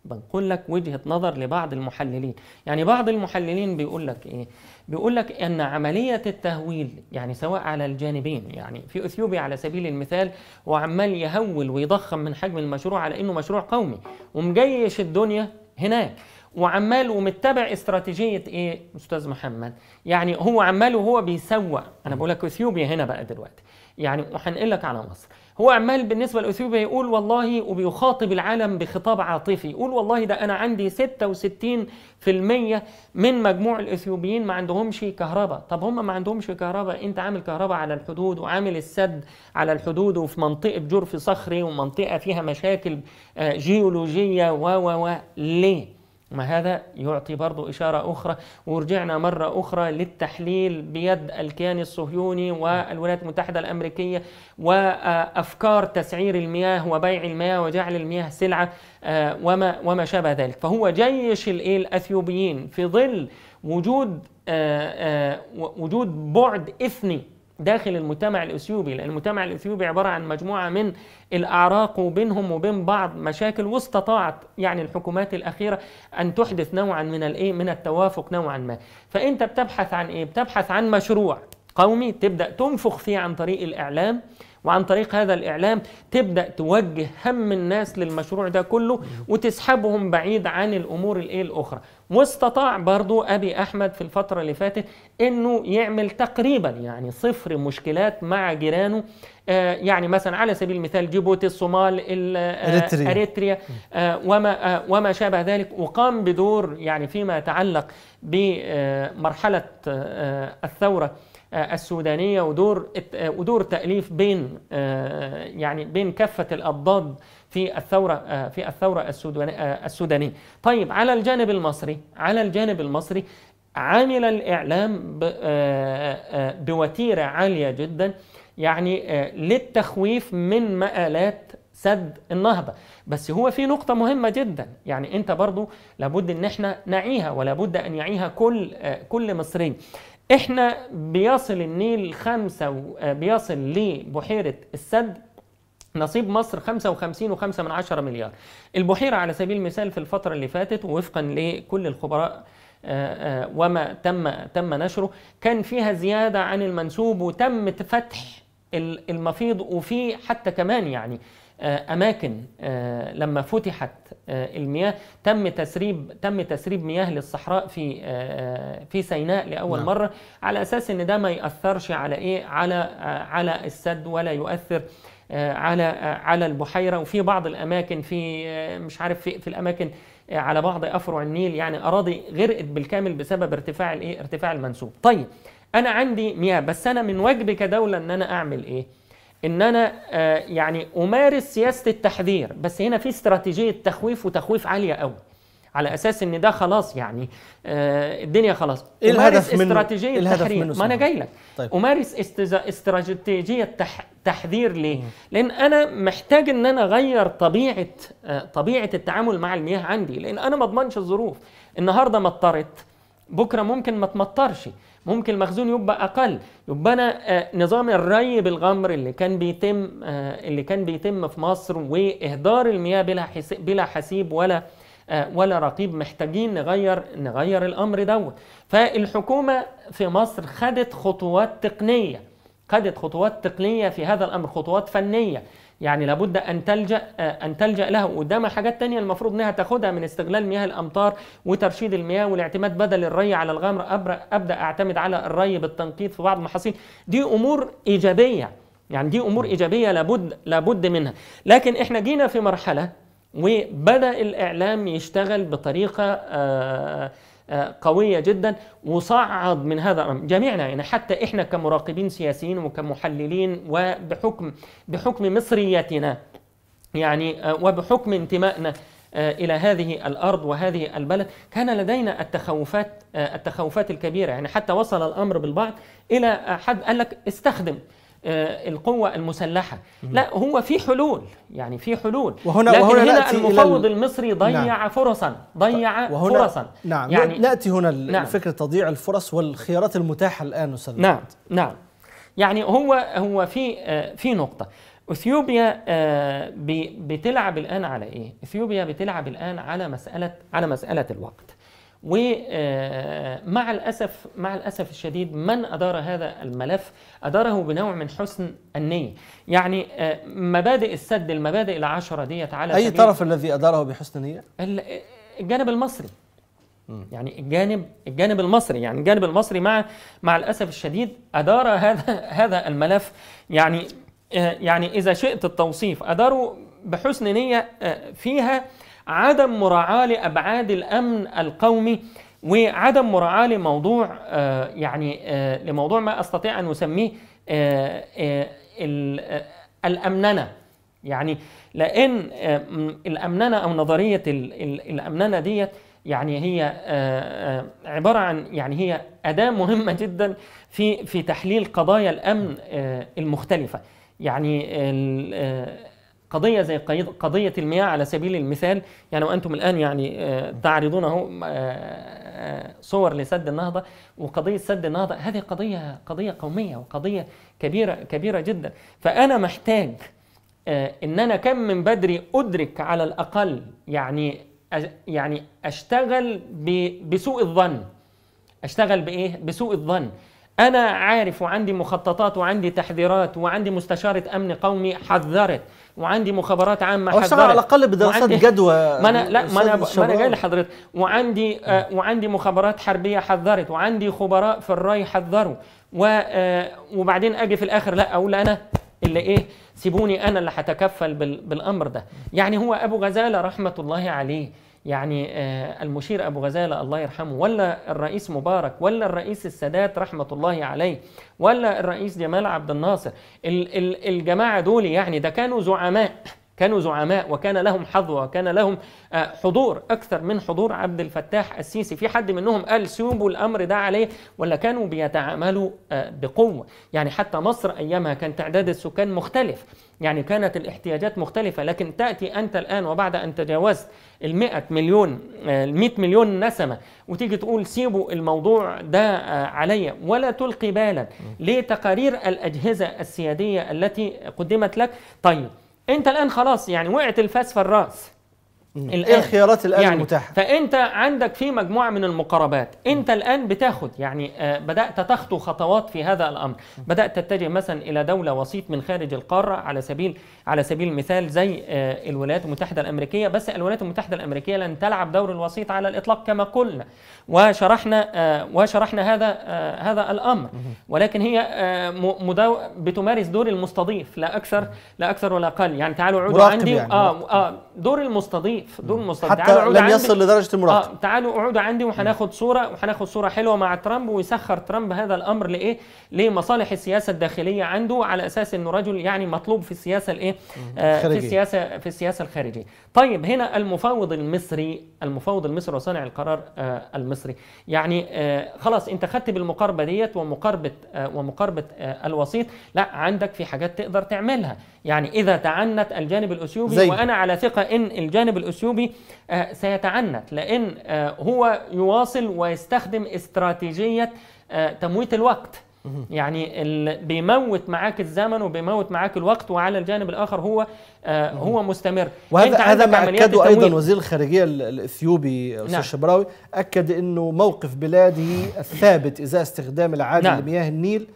[SPEAKER 4] بنقول لك وجهه نظر لبعض المحللين يعني بعض المحللين بيقول لك ايه بيقول لك ان عمليه التهويل يعني سواء على الجانبين يعني في اثيوبيا على سبيل المثال هو عمال يهول ويضخم من حجم المشروع على انه مشروع قومي ومجيش الدنيا هناك وعمال ومتبع استراتيجيه ايه استاذ محمد يعني هو عمال وهو بيسوق انا بقول لك اثيوبيا هنا بقى دلوقتي يعني وهنقل لك على مصر هو عمال بالنسبه لاثيوبيا يقول والله وبيخاطب العالم بخطاب عاطفي يقول والله ده انا عندي 66% من مجموع الاثيوبيين ما عندهمش كهرباء طب هم ما عندهمش كهرباء انت عامل كهرباء على الحدود وعامل السد على الحدود وفي منطقه جرف صخري ومنطقه فيها مشاكل آه، جيولوجيه و و و ليه ما هذا يعطي برضو إشارة أخرى ورجعنا مرة أخرى للتحليل بيد الكيان الصهيوني والولايات المتحدة الأمريكية وأفكار تسعير المياه وبيع المياه وجعل المياه سلعة آه، وما, وما شابه ذلك فهو جيش الأثيوبيين في ظل وجود آه، آه، وجود بعد إثني داخل المجتمع الاثيوبي لان المجتمع الاثيوبي عباره عن مجموعه من الاعراق وبينهم وبين بعض مشاكل واستطاعت يعني الحكومات الاخيره ان تحدث نوعا من الايه من التوافق نوعا ما فانت بتبحث عن ايه بتبحث عن مشروع قومي تبدا تنفخ فيه عن طريق الاعلام وعن طريق هذا الاعلام تبدا توجه هم الناس للمشروع ده كله وتسحبهم بعيد عن الامور الايه الاخرى واستطاع برضو أبي أحمد في الفترة اللي فاتت أنه يعمل تقريبا يعني صفر مشكلات مع جيرانه آه يعني مثلا على سبيل المثال جيبوتي الصومال آه، أريتريا, أريتريا آه وما, آه وما شابه ذلك وقام بدور يعني فيما يتعلق بمرحلة آه، آه، الثورة السودانية ودور ودور تأليف بين يعني بين كافة الأضداد في الثورة آه، في الثورة السودانية آه، طيب على الجانب المصري على الجانب المصري عمل الإعلام آه، بوتيرة عالية جدا يعني للتخويف من مآلات سد النهضة بس هو في نقطة مهمة جدا يعني أنت برضو لابد أن احنا نعيها ولابد أن يعيها كل كل مصري احنا بيصل النيل خمسة بيصل لبحيرة السد نصيب مصر 55.5 مليار البحيرة على سبيل المثال في الفترة اللي فاتت ووفقا لكل الخبراء آه، آه، وما تم تم نشره كان فيها زيادة عن المنسوب وتم فتح المفيض وفي حتى كمان يعني آه، اماكن لما فتحت المياه تم تسريب تم تسريب مياه للصحراء في في سيناء لاول نعم. مره على اساس ان ده ما ياثرش على ايه على على السد ولا يؤثر آه، على آه، على البحيره وفي بعض الاماكن في آه، مش عارف في, في الاماكن على بعض افرع النيل يعني اراضي غرقت بالكامل بسبب ارتفاع الايه ارتفاع المنسوب طيب انا عندي مياه بس انا من واجبي كدوله ان انا اعمل ايه ان انا يعني امارس سياسه التحذير بس هنا في استراتيجيه تخويف وتخويف عاليه قوي على اساس ان ده خلاص يعني آه الدنيا خلاص ايه الهدف من استراتيجيه إيه الهدف التحرير ما انا جاي لك طيب. امارس استراتيجيه تح... تحذير ليه مم. لان انا محتاج ان انا اغير طبيعه آه طبيعه التعامل مع المياه عندي لان انا ما اضمنش الظروف النهارده مطرت بكره ممكن ما تمطرش ممكن المخزون يبقى اقل يبقى انا آه، نظام الري بالغمر اللي كان بيتم آه، اللي كان بيتم في مصر واهدار المياه بلا بلا حسيب ولا آه، ولا رقيب محتاجين نغير نغير الامر دوت فالحكومه في مصر خدت خطوات تقنيه خدت خطوات تقنيه في هذا الامر خطوات فنيه يعني لابد ان تلجا آه، ان تلجا لها قدام حاجات تانية المفروض انها تاخدها من استغلال مياه الامطار وترشيد المياه والاعتماد بدل الري على الغمر ابدا اعتمد على الري بالتنقيط في بعض المحاصيل دي امور ايجابيه يعني دي امور ايجابيه لابد لابد منها لكن احنا جينا في مرحله وبدأ الإعلام يشتغل بطريقة آه، آه، آه، قوية جدا وصعد من هذا الأمر جميعنا يعني حتى إحنا كمراقبين سياسيين وكمحللين وبحكم بحكم مصريتنا يعني وبحكم انتمائنا الى هذه الارض وهذه البلد كان لدينا التخوفات التخوفات الكبيره يعني حتى وصل الامر بالبعض الى حد قال لك استخدم آه، القوة المسلحة لا هو في حلول يعني في حلول وهنا لكن وهنا هنا المفوض إلى المصري ضيع نعم فرصا ضيع طيب، وهنا فرصا نعم يعني نأتي هنا نعم
[SPEAKER 3] لفكرة تضييع الفرص والخيارات المتاحة الآن أستاذ نعم
[SPEAKER 4] نعم يعني هو هو في آه، في نقطة اثيوبيا آه، بتلعب الان على ايه؟ اثيوبيا بتلعب الان على مساله على مساله الوقت. ومع آه، الاسف مع الاسف الشديد من ادار هذا الملف اداره بنوع من حسن النيه، يعني آه، مبادئ السد المبادئ العشره ديت على اي طرف الذي اداره بحسن نيه؟ آه، الجانب المصري يعني الجانب الجانب المصري يعني الجانب المصري مع مع الاسف الشديد ادار هذا هذا الملف يعني يعني اذا شئت التوصيف اداروا بحسن نيه فيها عدم مراعاة لأبعاد الأمن القومي وعدم مراعاة لموضوع آه، يعني آه، لموضوع ما أستطيع أن أسميه آه، الأمننة يعني لأن الأمننة أو نظرية الأمننة ديت يعني هي عبارة عن يعني هي أداة مهمة جدا في في تحليل قضايا الأمن المختلفة يعني قضية زي قضية المياه على سبيل المثال يعني وأنتم الآن يعني آه، تعرضون آه، آه، صور لسد النهضة وقضية سد النهضة هذه قضية قضية قومية وقضية كبيرة كبيرة جدا فأنا محتاج إن أنا كم من بدري أدرك على الأقل يعني يعني أشتغل بسوء الظن أشتغل بإيه؟ بسوء الظن أنا عارف وعندي مخططات وعندي تحذيرات وعندي مستشارة أمن قومي حذرت وعندي مخابرات عامه حضرتك اشتغل على الاقل بدراسات جدوى
[SPEAKER 3] ما انا لا ما انا ما انا جاي
[SPEAKER 4] لحضرتك وعندي آه وعندي مخابرات حربيه حذرت وعندي خبراء في الراي حذروا آه وبعدين اجي في الاخر لا اقول انا اللي ايه سيبوني انا اللي هتكفل بالامر ده يعني هو ابو غزاله رحمه الله عليه يعني آه، المشير أبو غزالة الله يرحمه ولا الرئيس مبارك ولا الرئيس السادات رحمة الله عليه ولا الرئيس جمال عبد الناصر الجماعة دول يعني ده كانوا زعماء كانوا زعماء وكان لهم حظوة وكان لهم آه، حضور أكثر من حضور عبد الفتاح السيسي في حد منهم قال سيبوا الأمر ده عليه ولا كانوا بيتعاملوا آه، بقوة يعني حتى مصر أيامها كان تعداد السكان مختلف يعني كانت الاحتياجات مختلفة لكن تأتي أنت الآن وبعد أن تجاوزت المئة مليون آه، المئة مليون نسمة وتيجي تقول سيبوا الموضوع ده عليا ولا تلقي بالا لتقارير الأجهزة السيادية التي قدمت لك طيب انت الان خلاص يعني وقعت الفاس في الراس إيه الآن. ايه الخيارات الان يعني المتاحه فانت عندك في مجموعه من المقاربات انت م. الان بتاخد يعني آه، بدات تخطو خطوات في هذا الامر بدات تتجه مثلا الى دوله وسيط من خارج القاره على سبيل على سبيل المثال زي آه، الولايات المتحده الامريكيه بس الولايات المتحده الامريكيه لن تلعب دور الوسيط على الاطلاق كما قلنا وشرحنا آه، وشرحنا هذا هذا الامر ولكن هي بتمارس دور المستضيف لا اكثر لا اكثر ولا اقل يعني تعالوا عودوا عندي يعني. اه اه دور المستضيف عنيف دول مستبدعين حتى لم يصل لدرجه المراقبه آه تعالوا اقعدوا عندي وهناخد صوره وهناخد صوره حلوه مع ترامب ويسخر ترامب هذا الامر لايه لمصالح السياسه الداخليه عنده على اساس انه رجل يعني مطلوب في السياسه الايه آه في السياسه في السياسه الخارجيه طيب هنا المفاوض المصري المفاوض المصري وصانع القرار آه المصري يعني آه خلاص انت خدت بالمقاربه ديت ومقاربه آه ومقاربه آه الوسيط لا عندك في حاجات تقدر تعملها يعني اذا تعنت الجانب الاثيوبي وانا على ثقه ان الجانب الأثيوبي آه، سيتعنت لأن آه، هو يواصل ويستخدم استراتيجية آه، تمويت الوقت يعني بيموت معاك الزمن وبيموت معاك الوقت وعلى الجانب الاخر هو هو مستمر وهذا هذا ما اكده ايضا
[SPEAKER 3] وزير الخارجيه الاثيوبي استاذ نعم. شبراوي اكد انه موقف بلاده الثابت ازاء استخدام العادي نعم. لمياه النيل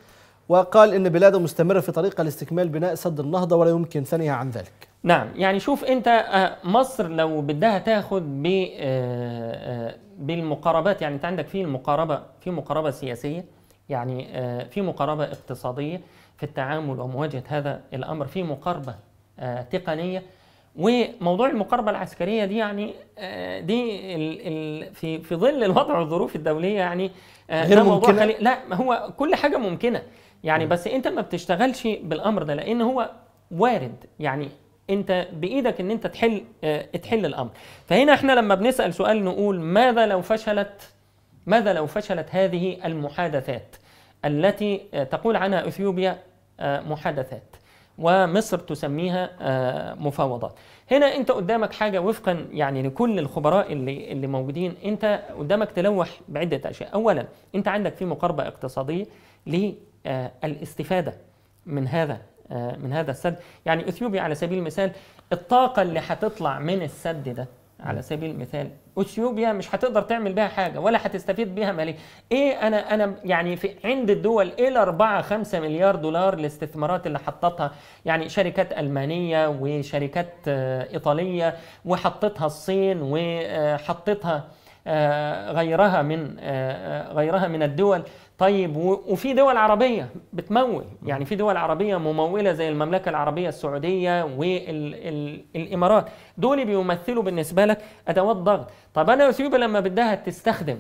[SPEAKER 3] وقال ان بلاده مستمره في طريقه لاستكمال بناء سد النهضه ولا يمكن ثنيها عن ذلك
[SPEAKER 4] نعم يعني شوف انت آه، مصر لو بدها تاخد ب آه، آه، بالمقاربات يعني انت عندك في المقاربه في مقاربه سياسيه يعني في مقاربه اقتصاديه في التعامل ومواجهه هذا الامر في مقاربه تقنيه وموضوع المقاربه العسكريه دي يعني دي في في ظل الوضع والظروف الدوليه يعني غير موضوع خلي... لا هو كل حاجه ممكنه يعني بس انت ما بتشتغلش بالامر ده لان هو وارد يعني انت بايدك ان انت تحل اه تحل الامر فهنا احنا لما بنسال سؤال نقول ماذا لو فشلت ماذا لو فشلت هذه المحادثات التي آه، تقول عنها اثيوبيا آه، محادثات ومصر تسميها آه، مفاوضات هنا انت قدامك حاجه وفقا يعني لكل الخبراء اللي اللي موجودين انت قدامك تلوح بعده اشياء اولا انت عندك في مقاربه اقتصاديه للاستفاده من هذا آه، من هذا السد يعني اثيوبيا على سبيل المثال الطاقه اللي هتطلع من السد ده على سبيل المثال اثيوبيا مش هتقدر تعمل بيها حاجه ولا هتستفيد بيها ماليا ايه انا انا يعني في عند الدول ايه ال 4 5 مليار دولار الاستثمارات اللي حطتها يعني شركات المانيه وشركات آه، ايطاليه وحطتها الصين وحطتها آه، غيرها من غيرها من الدول طيب وفي دول عربية بتمول يعني في دول عربية ممولة زي المملكة العربية السعودية والإمارات دول بيمثلوا بالنسبة لك أدوات ضغط طب أنا أثيوبيا لما بدها تستخدم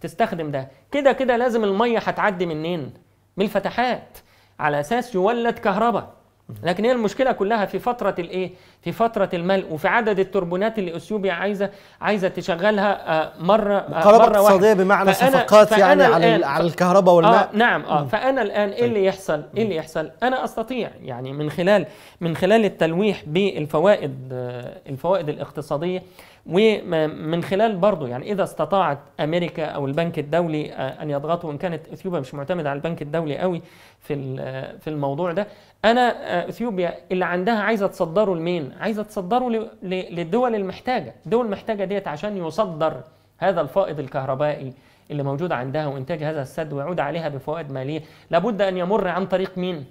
[SPEAKER 4] تستخدم ده كده كده لازم المية هتعدي منين من الفتحات على أساس يولد كهرباء لكن هي المشكله كلها في فتره الايه في فتره الملء وفي عدد التربونات اللي اثيوبيا عايزه عايزه تشغلها آه، مره مقاربه قرابه اقتصاديه بمعنى فأنا صفقات يعني فأنا يعني على على الكهرباء آه، والماء آه نعم اه فانا الان ايه اللي طيب. يحصل ايه اللي يحصل انا استطيع يعني من خلال من خلال التلويح بالفوائد آه، الفوائد الاقتصاديه ومن خلال برضه يعني اذا استطاعت امريكا او البنك الدولي آه، ان يضغطوا ان كانت اثيوبيا مش معتمده على البنك الدولي قوي في آه، في الموضوع ده انا آه، اثيوبيا اللي عندها عايزه تصدره لمين عايزه تصدره للدول المحتاجه الدول المحتاجه ديت عشان يصدر هذا الفائض الكهربائي اللي موجود عندها وانتاج هذا السد ويعود عليها بفوائد ماليه لابد ان يمر عن طريق مين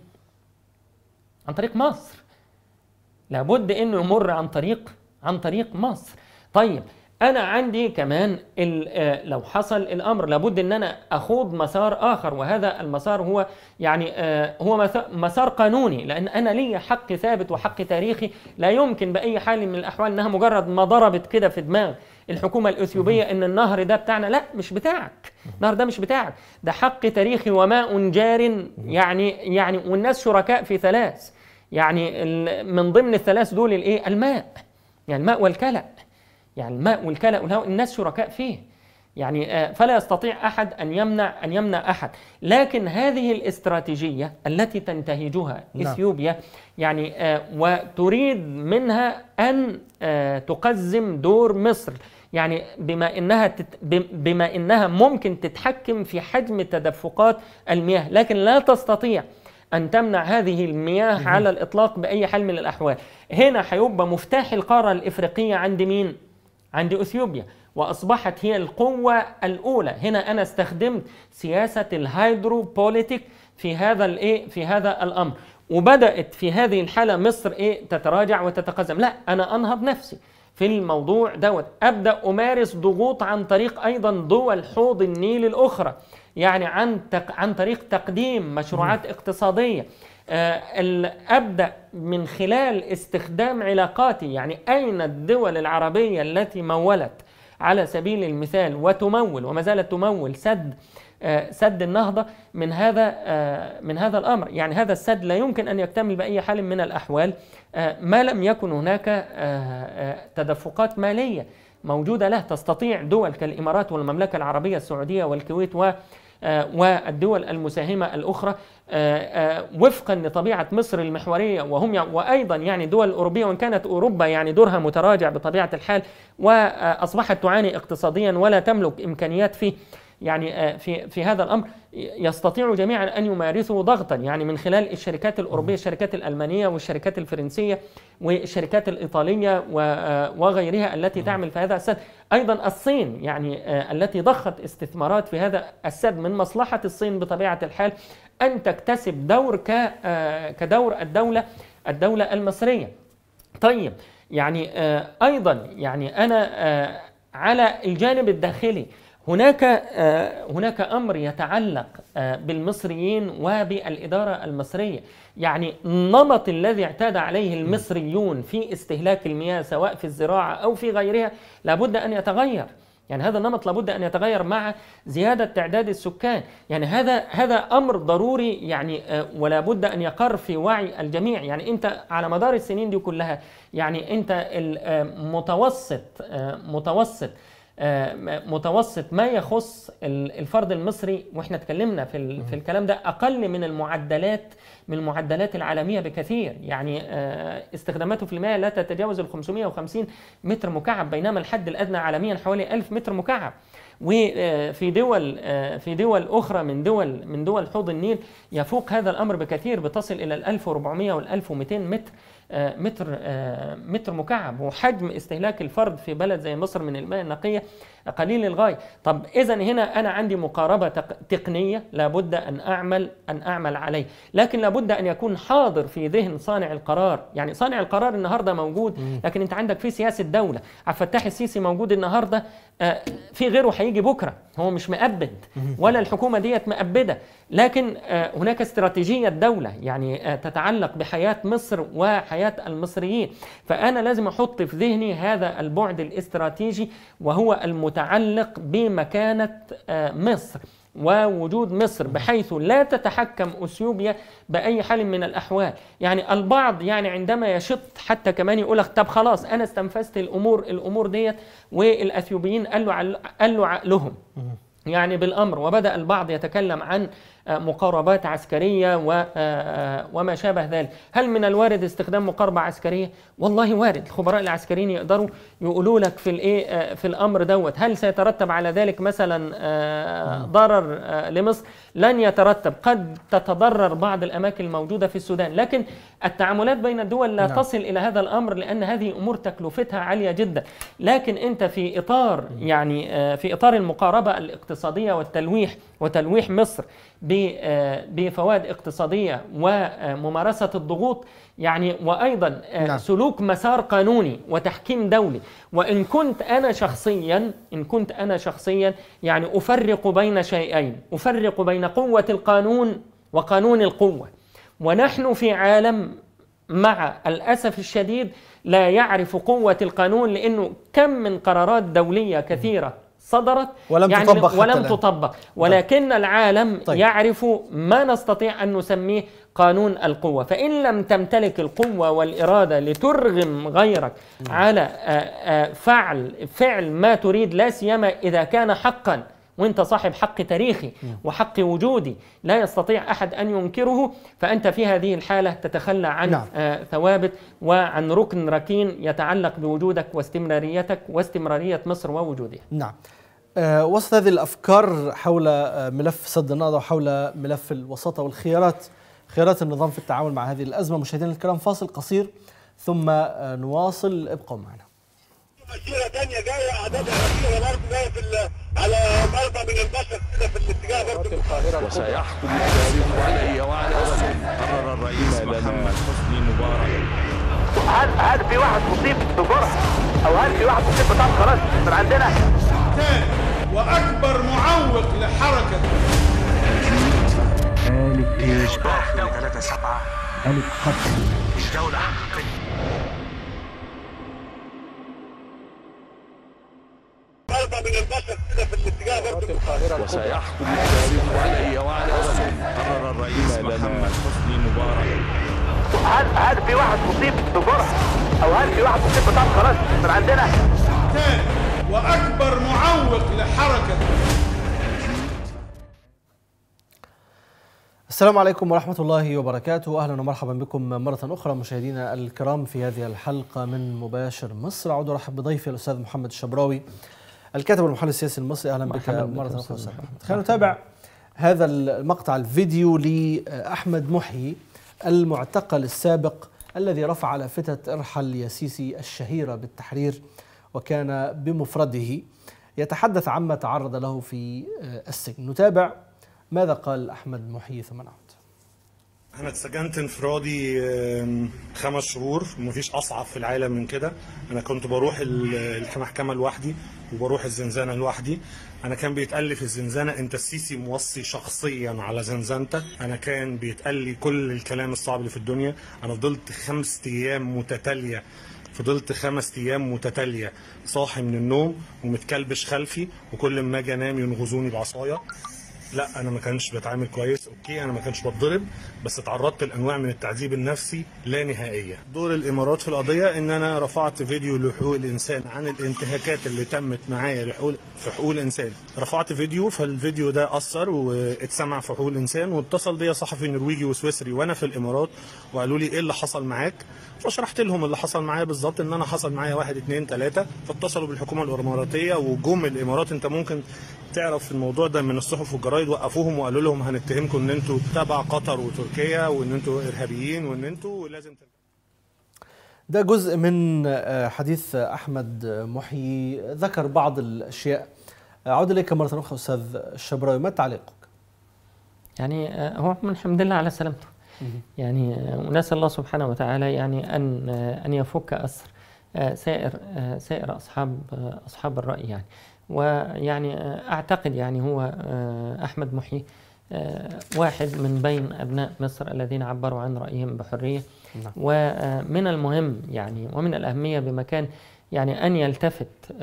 [SPEAKER 4] عن طريق مصر لابد انه يمر عن طريق عن طريق مصر طيب انا عندي كمان آه، لو حصل الامر لابد ان انا اخوض مسار اخر وهذا المسار هو يعني آه، هو مسار قانوني لان انا لي حق ثابت وحق تاريخي لا يمكن باي حال من الاحوال انها مجرد ما ضربت كده في دماغ الحكومه الاثيوبيه ان النهر ده بتاعنا لا مش بتاعك النهر ده مش بتاعك ده حق تاريخي وماء جار يعني يعني والناس شركاء في ثلاث يعني من ضمن الثلاث دول الايه الماء يعني الماء والكلى يعني الماء والكلاء والهواء الناس شركاء فيه يعني آه، فلا يستطيع احد ان يمنع ان يمنع احد لكن هذه الاستراتيجيه التي تنتهجها نعم. اثيوبيا يعني آه، وتريد منها ان آه، تقزم دور مصر يعني بما انها بما انها ممكن تتحكم في حجم تدفقات المياه لكن لا تستطيع ان تمنع هذه المياه على الاطلاق باي حال من الاحوال هنا هيبقى مفتاح القاره الافريقيه عند مين عند اثيوبيا واصبحت هي القوه الاولى هنا انا استخدمت سياسه الهيدروبوليتيك في هذا الايه في هذا الامر وبدات في هذه الحاله مصر ايه تتراجع وتتقزم لا انا انهض نفسي في الموضوع دوت ابدا امارس ضغوط عن طريق ايضا دول حوض النيل الاخرى يعني عن تق... عن طريق تقديم مشروعات اقتصاديه آه، ابدا من خلال استخدام علاقاتي يعني اين الدول العربيه التي مولت على سبيل المثال وتمول وما زالت تمول سد آه، سد النهضه من هذا آه، من هذا الامر يعني هذا السد لا يمكن ان يكتمل باي حال من الاحوال ما لم يكن هناك تدفقات ماليه موجوده له تستطيع دول كالامارات والمملكه العربيه السعوديه والكويت و آه، والدول المساهمة الأخرى آه، آه، وفقا لطبيعة مصر المحورية وهم وأيضا يعني دول أوروبية وإن كانت أوروبا يعني دورها متراجع بطبيعة الحال وأصبحت تعاني اقتصاديا ولا تملك إمكانيات فيه يعني آه، في في هذا الامر يستطيع جميعا ان يمارسوا ضغطا يعني من خلال الشركات الاوروبيه الشركات الالمانيه والشركات الفرنسيه والشركات الايطاليه آه، وغيرها التي تعمل في هذا السد ايضا الصين يعني آه، التي ضخت استثمارات في هذا السد من مصلحه الصين بطبيعه الحال ان تكتسب دور كدور الدوله الدوله المصريه طيب يعني ايضا يعني انا على الجانب الداخلي هناك آه، هناك امر يتعلق آه، بالمصريين وبالاداره المصريه، يعني النمط الذي اعتاد عليه المصريون في استهلاك المياه سواء في الزراعه او في غيرها لابد ان يتغير. يعني هذا النمط لابد ان يتغير مع زياده تعداد السكان، يعني هذا هذا امر ضروري يعني آه، ولا بد ان يقر في وعي الجميع، يعني انت على مدار السنين دي كلها يعني انت المتوسط متوسط آه، متوسط ما يخص الفرد المصري واحنا اتكلمنا في في الكلام ده اقل من المعدلات من المعدلات العالميه بكثير يعني آه، استخداماته في المياه لا تتجاوز ال 550 متر مكعب بينما الحد الادنى عالميا حوالي 1000 متر مكعب وفي آه، دول في دول اخرى من دول من دول حوض النيل يفوق هذا الامر بكثير بتصل الى ال 1400 وال 1200 متر متر متر مكعب وحجم استهلاك الفرد في بلد زي مصر من الماء النقيه قليل الغاية طب إذا هنا أنا عندي مقاربة تقنية لابد أن أعمل أن أعمل عليه لكن لابد أن يكون حاضر في ذهن صانع القرار يعني صانع القرار النهاردة موجود لكن أنت عندك في سياسة دولة عبد الفتاح السيسي موجود النهاردة آه، في غيره هيجي بكرة هو مش مأبد ولا الحكومة ديت مأبدة لكن آه، هناك استراتيجية دولة يعني آه، تتعلق بحياة مصر وحياة المصريين فأنا لازم أحط في ذهني هذا البعد الاستراتيجي وهو المت متعلق بمكانة آه، مصر ووجود مصر بحيث لا تتحكم اثيوبيا باي حال من الاحوال، يعني البعض يعني عندما يشط حتى كمان يقول لك طب خلاص انا استنفذت الامور الامور ديت والاثيوبيين قالوا قالوا عقلهم يعني بالامر وبدا البعض يتكلم عن مقاربات عسكرية آه، آه، وما شابه ذلك هل من الوارد استخدام مقاربة عسكرية؟ والله وارد الخبراء العسكريين يقدروا يقولوا لك في الايه آه، في الامر دوت هل سيترتب على ذلك مثلا ضرر لمصر؟ لن يترتب قد تتضرر بعض الاماكن الموجودة في السودان لكن التعاملات بين الدول لا نعم. تصل الى هذا الامر لان هذه امور تكلفتها عالية جدا لكن انت في اطار يعني في اطار المقاربة الاقتصادية والتلويح وتلويح مصر آه، بفوائد اقتصادية وممارسة الضغوط يعني وأيضا آه، نعم. سلوك مسار قانوني وتحكيم دولي وإن كنت أنا شخصيا إن كنت أنا شخصيا يعني أفرق بين شيئين أفرق بين قوة القانون وقانون القوة ونحن في عالم مع الأسف الشديد لا يعرف قوة القانون لأنه كم من قرارات دولية كثيرة صدرت ولم يعني تطبق ولم حتى تطبق طيب. ولكن طيب. العالم طيب. يعرف ما نستطيع أن نسميه قانون القوة فإن لم تمتلك القوة والإرادة لترغم غيرك م. على آه، آه، فعل فعل ما تريد لا سيما إذا كان حقا وانت صاحب حق تاريخي وحق وجودي لا يستطيع احد ان ينكره فانت في هذه الحاله تتخلى عن نعم. آه، ثوابت وعن ركن ركين يتعلق بوجودك واستمراريتك واستمراريه مصر ووجودها. نعم.
[SPEAKER 3] آه، وسط هذه الافكار حول آه، ملف سد النهضه وحول ملف الوساطه والخيارات خيارات النظام في التعامل مع هذه الازمه مشاهدينا الكرام فاصل قصير ثم نواصل ابقوا معنا.
[SPEAKER 1] مسيره ثانيه جايه اعدادها كبيره برضه جايه في على مرمى من البشر كده في الاتجاه برضه
[SPEAKER 2] وسيحكم التاريخ علي وعلى اسمي قرر الرئيس محمد حسني مبارك
[SPEAKER 1] هل هل في واحد مصيب بجرح او هل في واحد مصيب بطعم خلاص من عندنا واكبر معوق لحركه ألف إيه؟
[SPEAKER 3] ألف قتل
[SPEAKER 1] مش دولة حقيقية هيبقى من البشر كده في الاتجاه برضه وسيحكم
[SPEAKER 2] التاريخ علي وعلى رجلي قرر الرئيس محمد حسني مبارك
[SPEAKER 1] هل هل في واحد مصيب بجرح او هل في واحد مصيب بطعم خلاص من عندنا واكبر معوق لحركه
[SPEAKER 3] السلام عليكم ورحمة الله وبركاته أهلا ومرحبا بكم مرة أخرى مشاهدينا الكرام في هذه الحلقة من مباشر مصر أعود أرحب بضيفي الأستاذ محمد الشبراوي الكاتب والمحلل السياسي المصري اهلا بك مره اخرى خلينا نتابع هذا المقطع الفيديو لاحمد محي المعتقل السابق الذي رفع على ارحل يا سيسي الشهيرة بالتحرير وكان بمفرده يتحدث عما تعرض له في آه، السجن نتابع ماذا قال أحمد محيي نعم
[SPEAKER 2] انا اتسجنت انفرادي خمس شهور مفيش اصعب في العالم من كده انا كنت بروح المحكمه لوحدي وبروح الزنزانه لوحدي انا كان بيتقال لي في الزنزانه انت السيسي موصي شخصيا على زنزانتك انا كان بيتقال لي كل الكلام الصعب اللي في الدنيا انا فضلت خمس ايام متتاليه فضلت خمس ايام متتاليه صاحي من النوم ومتكلبش خلفي وكل ما اجي انام ينغزوني بعصايه لا انا ما كانش بتعامل كويس اوكي انا ما كانش بتضرب بس اتعرضت لانواع من التعذيب النفسي لا نهائيه دور الامارات في القضيه ان انا رفعت فيديو لحقوق الانسان عن الانتهاكات اللي تمت معايا لحقوق في حقوق الانسان رفعت فيديو فالفيديو ده اثر واتسمع في حقوق الانسان واتصل بيا صحفي نرويجي وسويسري وانا في الامارات وقالوا لي ايه اللي حصل معاك فشرحت لهم اللي حصل معايا بالظبط ان انا حصل معايا واحد اثنين ثلاثة فاتصلوا بالحكومه الاماراتيه وجم الامارات انت ممكن تعرف الموضوع ده من الصحف والجرايد وقفوهم وقالوا لهم هنتهمكم ان انتوا تبع قطر وتركيا وان انتوا ارهابيين وان انتوا لازم
[SPEAKER 3] ده جزء من آه، حديث احمد محيي ذكر بعض الاشياء اعود اليك مره اخرى استاذ الشبراوي ما تعليقك؟
[SPEAKER 4] يعني آه، هو من الحمد لله على سلامته يعني ونسال الله سبحانه وتعالى يعني ان ان يفك اسر آه، سائر آه، سائر اصحاب آه، اصحاب الراي يعني ويعني اعتقد يعني هو احمد محي واحد من بين ابناء مصر الذين عبروا عن رايهم بحريه نعم. ومن المهم يعني ومن الاهميه بمكان يعني ان يلتفت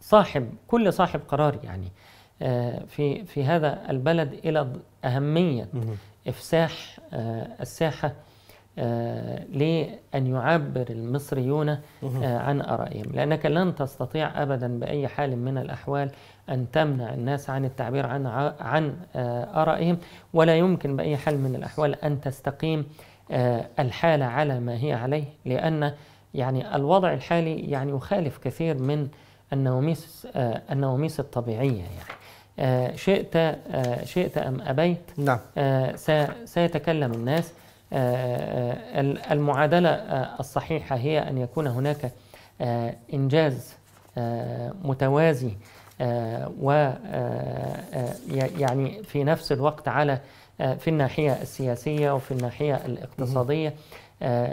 [SPEAKER 4] صاحب كل صاحب قرار يعني آه، في في هذا البلد الى اهميه افساح آه، الساحه آه، لأن يعبر المصريون عن آرائهم لأنك لن تستطيع أبدا بأي حال من الأحوال أن تمنع الناس عن التعبير عن عن آرائهم ولا يمكن بأي حال من الأحوال أن تستقيم الحالة على ما هي عليه لأن يعني الوضع الحالي يعني يخالف كثير من النواميس النواميس الطبيعية يعني آه، شئت آه، شئت أم أبيت نعم. آه، سيتكلم الناس المعادلة الصحيحة هي أن يكون هناك إنجاز متوازي و يعني في نفس الوقت على في الناحية السياسية وفي الناحية الاقتصادية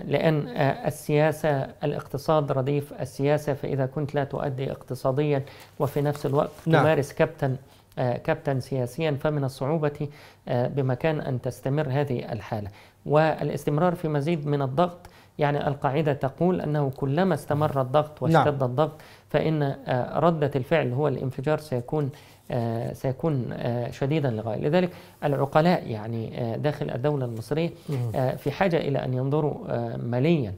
[SPEAKER 4] لأن السياسة الاقتصاد رديف السياسة فإذا كنت لا تؤدي اقتصاديا وفي نفس الوقت نعم. تمارس كبتا آه، كابتن سياسيا فمن الصعوبة آه، بمكان أن تستمر هذه الحالة والاستمرار في مزيد من الضغط يعني القاعدة تقول أنه كلما استمر الضغط نعم. واشتد نعم. الضغط فإن آه، ردة الفعل هو الانفجار سيكون سيكون شديدا للغاية لذلك العقلاء يعني داخل الدولة المصرية في حاجة إلى أن ينظروا ماليا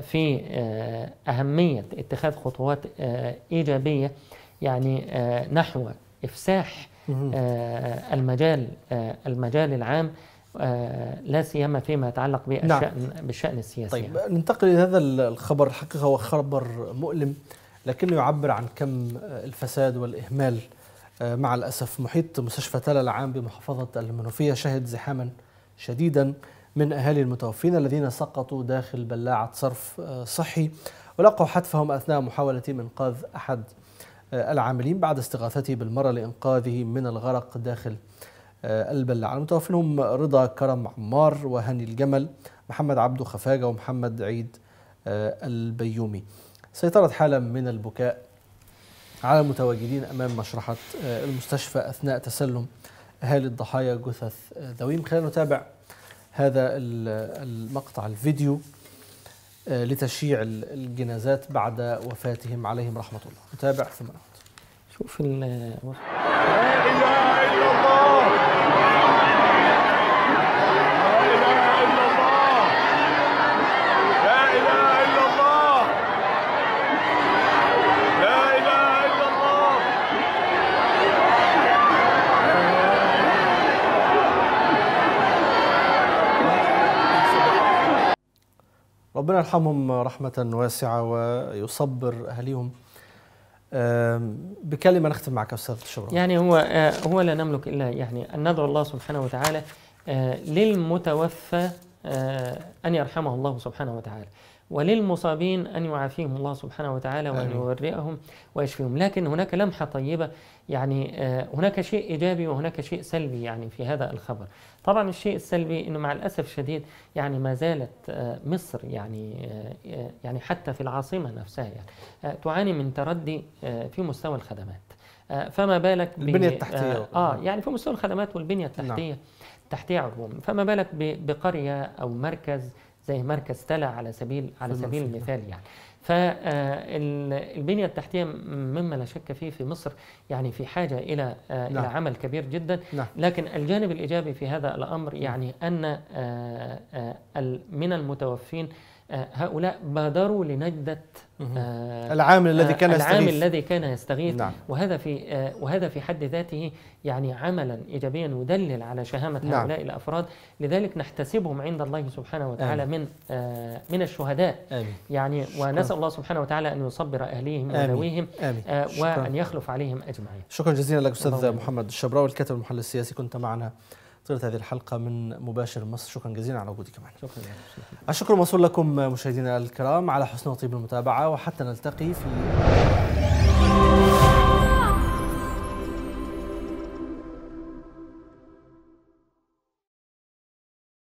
[SPEAKER 4] في أهمية اتخاذ خطوات إيجابية يعني نحو افساح آه، المجال آه، المجال العام آه، لا سيما فيما يتعلق بالشأن نعم. بالشأن السياسي طيب
[SPEAKER 3] ننتقل إلى هذا الخبر الحقيقة هو خبر مؤلم لكنه يعبر عن كم الفساد والإهمال مع الأسف محيط مستشفى تلا العام بمحافظة المنوفية شهد زحاما شديدا من أهالي المتوفين الذين سقطوا داخل بلاعة صرف صحي ولقوا حتفهم أثناء محاولة إنقاذ أحد آه، العاملين بعد استغاثته بالمرة لإنقاذه من الغرق داخل آه، البلعة المتوفى منهم رضا كرم عمار وهاني الجمل محمد عبده خفاجة ومحمد عيد آه، البيومي سيطرت حالة من البكاء على المتواجدين أمام مشرحة المستشفى أثناء تسلم أهالي الضحايا جثث ذويهم خلينا نتابع هذا المقطع الفيديو آه، لتشيع الجنازات بعد وفاتهم عليهم رحمة الله نتابع ثم نعود شوف لا إله إلا الله ربنا يرحمهم رحمة واسعة ويصبر أهليهم بكلمة نختم معك أستاذ شبرا يعني
[SPEAKER 4] هو آه، هو لا نملك إلا يعني أن ندعو الله سبحانه وتعالى آه، للمتوفى آه، أن يرحمه الله سبحانه وتعالى وللمصابين أن يعافيهم الله سبحانه وتعالى وأن يورئهم ويشفيهم لكن هناك لمحة طيبة يعني آه، هناك شيء إيجابي وهناك شيء سلبي يعني في هذا الخبر طبعا الشيء السلبي أنه مع الأسف الشديد يعني ما زالت آه، مصر يعني آه، يعني حتى في العاصمة نفسها يعني تعاني من تردي في مستوى الخدمات فما بالك البنية التحتية آه يعني في مستوى الخدمات والبنية التحتية نعم. التحتية عموما فما بالك بقرية أو مركز زي مركز تلا على سبيل على سبيل المثال يعني فالبنية التحتية مما لا شك فيه في مصر يعني في حاجة إلى آه، نعم. إلى عمل كبير جدا نعم. لكن الجانب الإيجابي في هذا الأمر نعم. يعني أن آه، آه، من المتوفين هؤلاء بادروا لنجدة آه العامل الذي آه، كان يستغيث العامل الذي كان يستغيث نعم. وهذا في آه وهذا في حد ذاته يعني عملا ايجابيا يدلل على شهامه نعم. هؤلاء الافراد لذلك نحتسبهم عند الله سبحانه وتعالى آمين. من آه من الشهداء آمين. يعني ونسال الله سبحانه وتعالى ان يصبر اهليهم وذويهم آه وان يخلف عليهم اجمعين شكرا جزيلا لك استاذ محمد
[SPEAKER 3] الشبراوي الكاتب المحلل السياسي كنت معنا طيلة هذه الحلقة من مباشر مصر شكرا جزيلا على وجودك معنا شكرا الشكر موصول لكم مشاهدينا الكرام على حسن وطيب المتابعة وحتى نلتقي في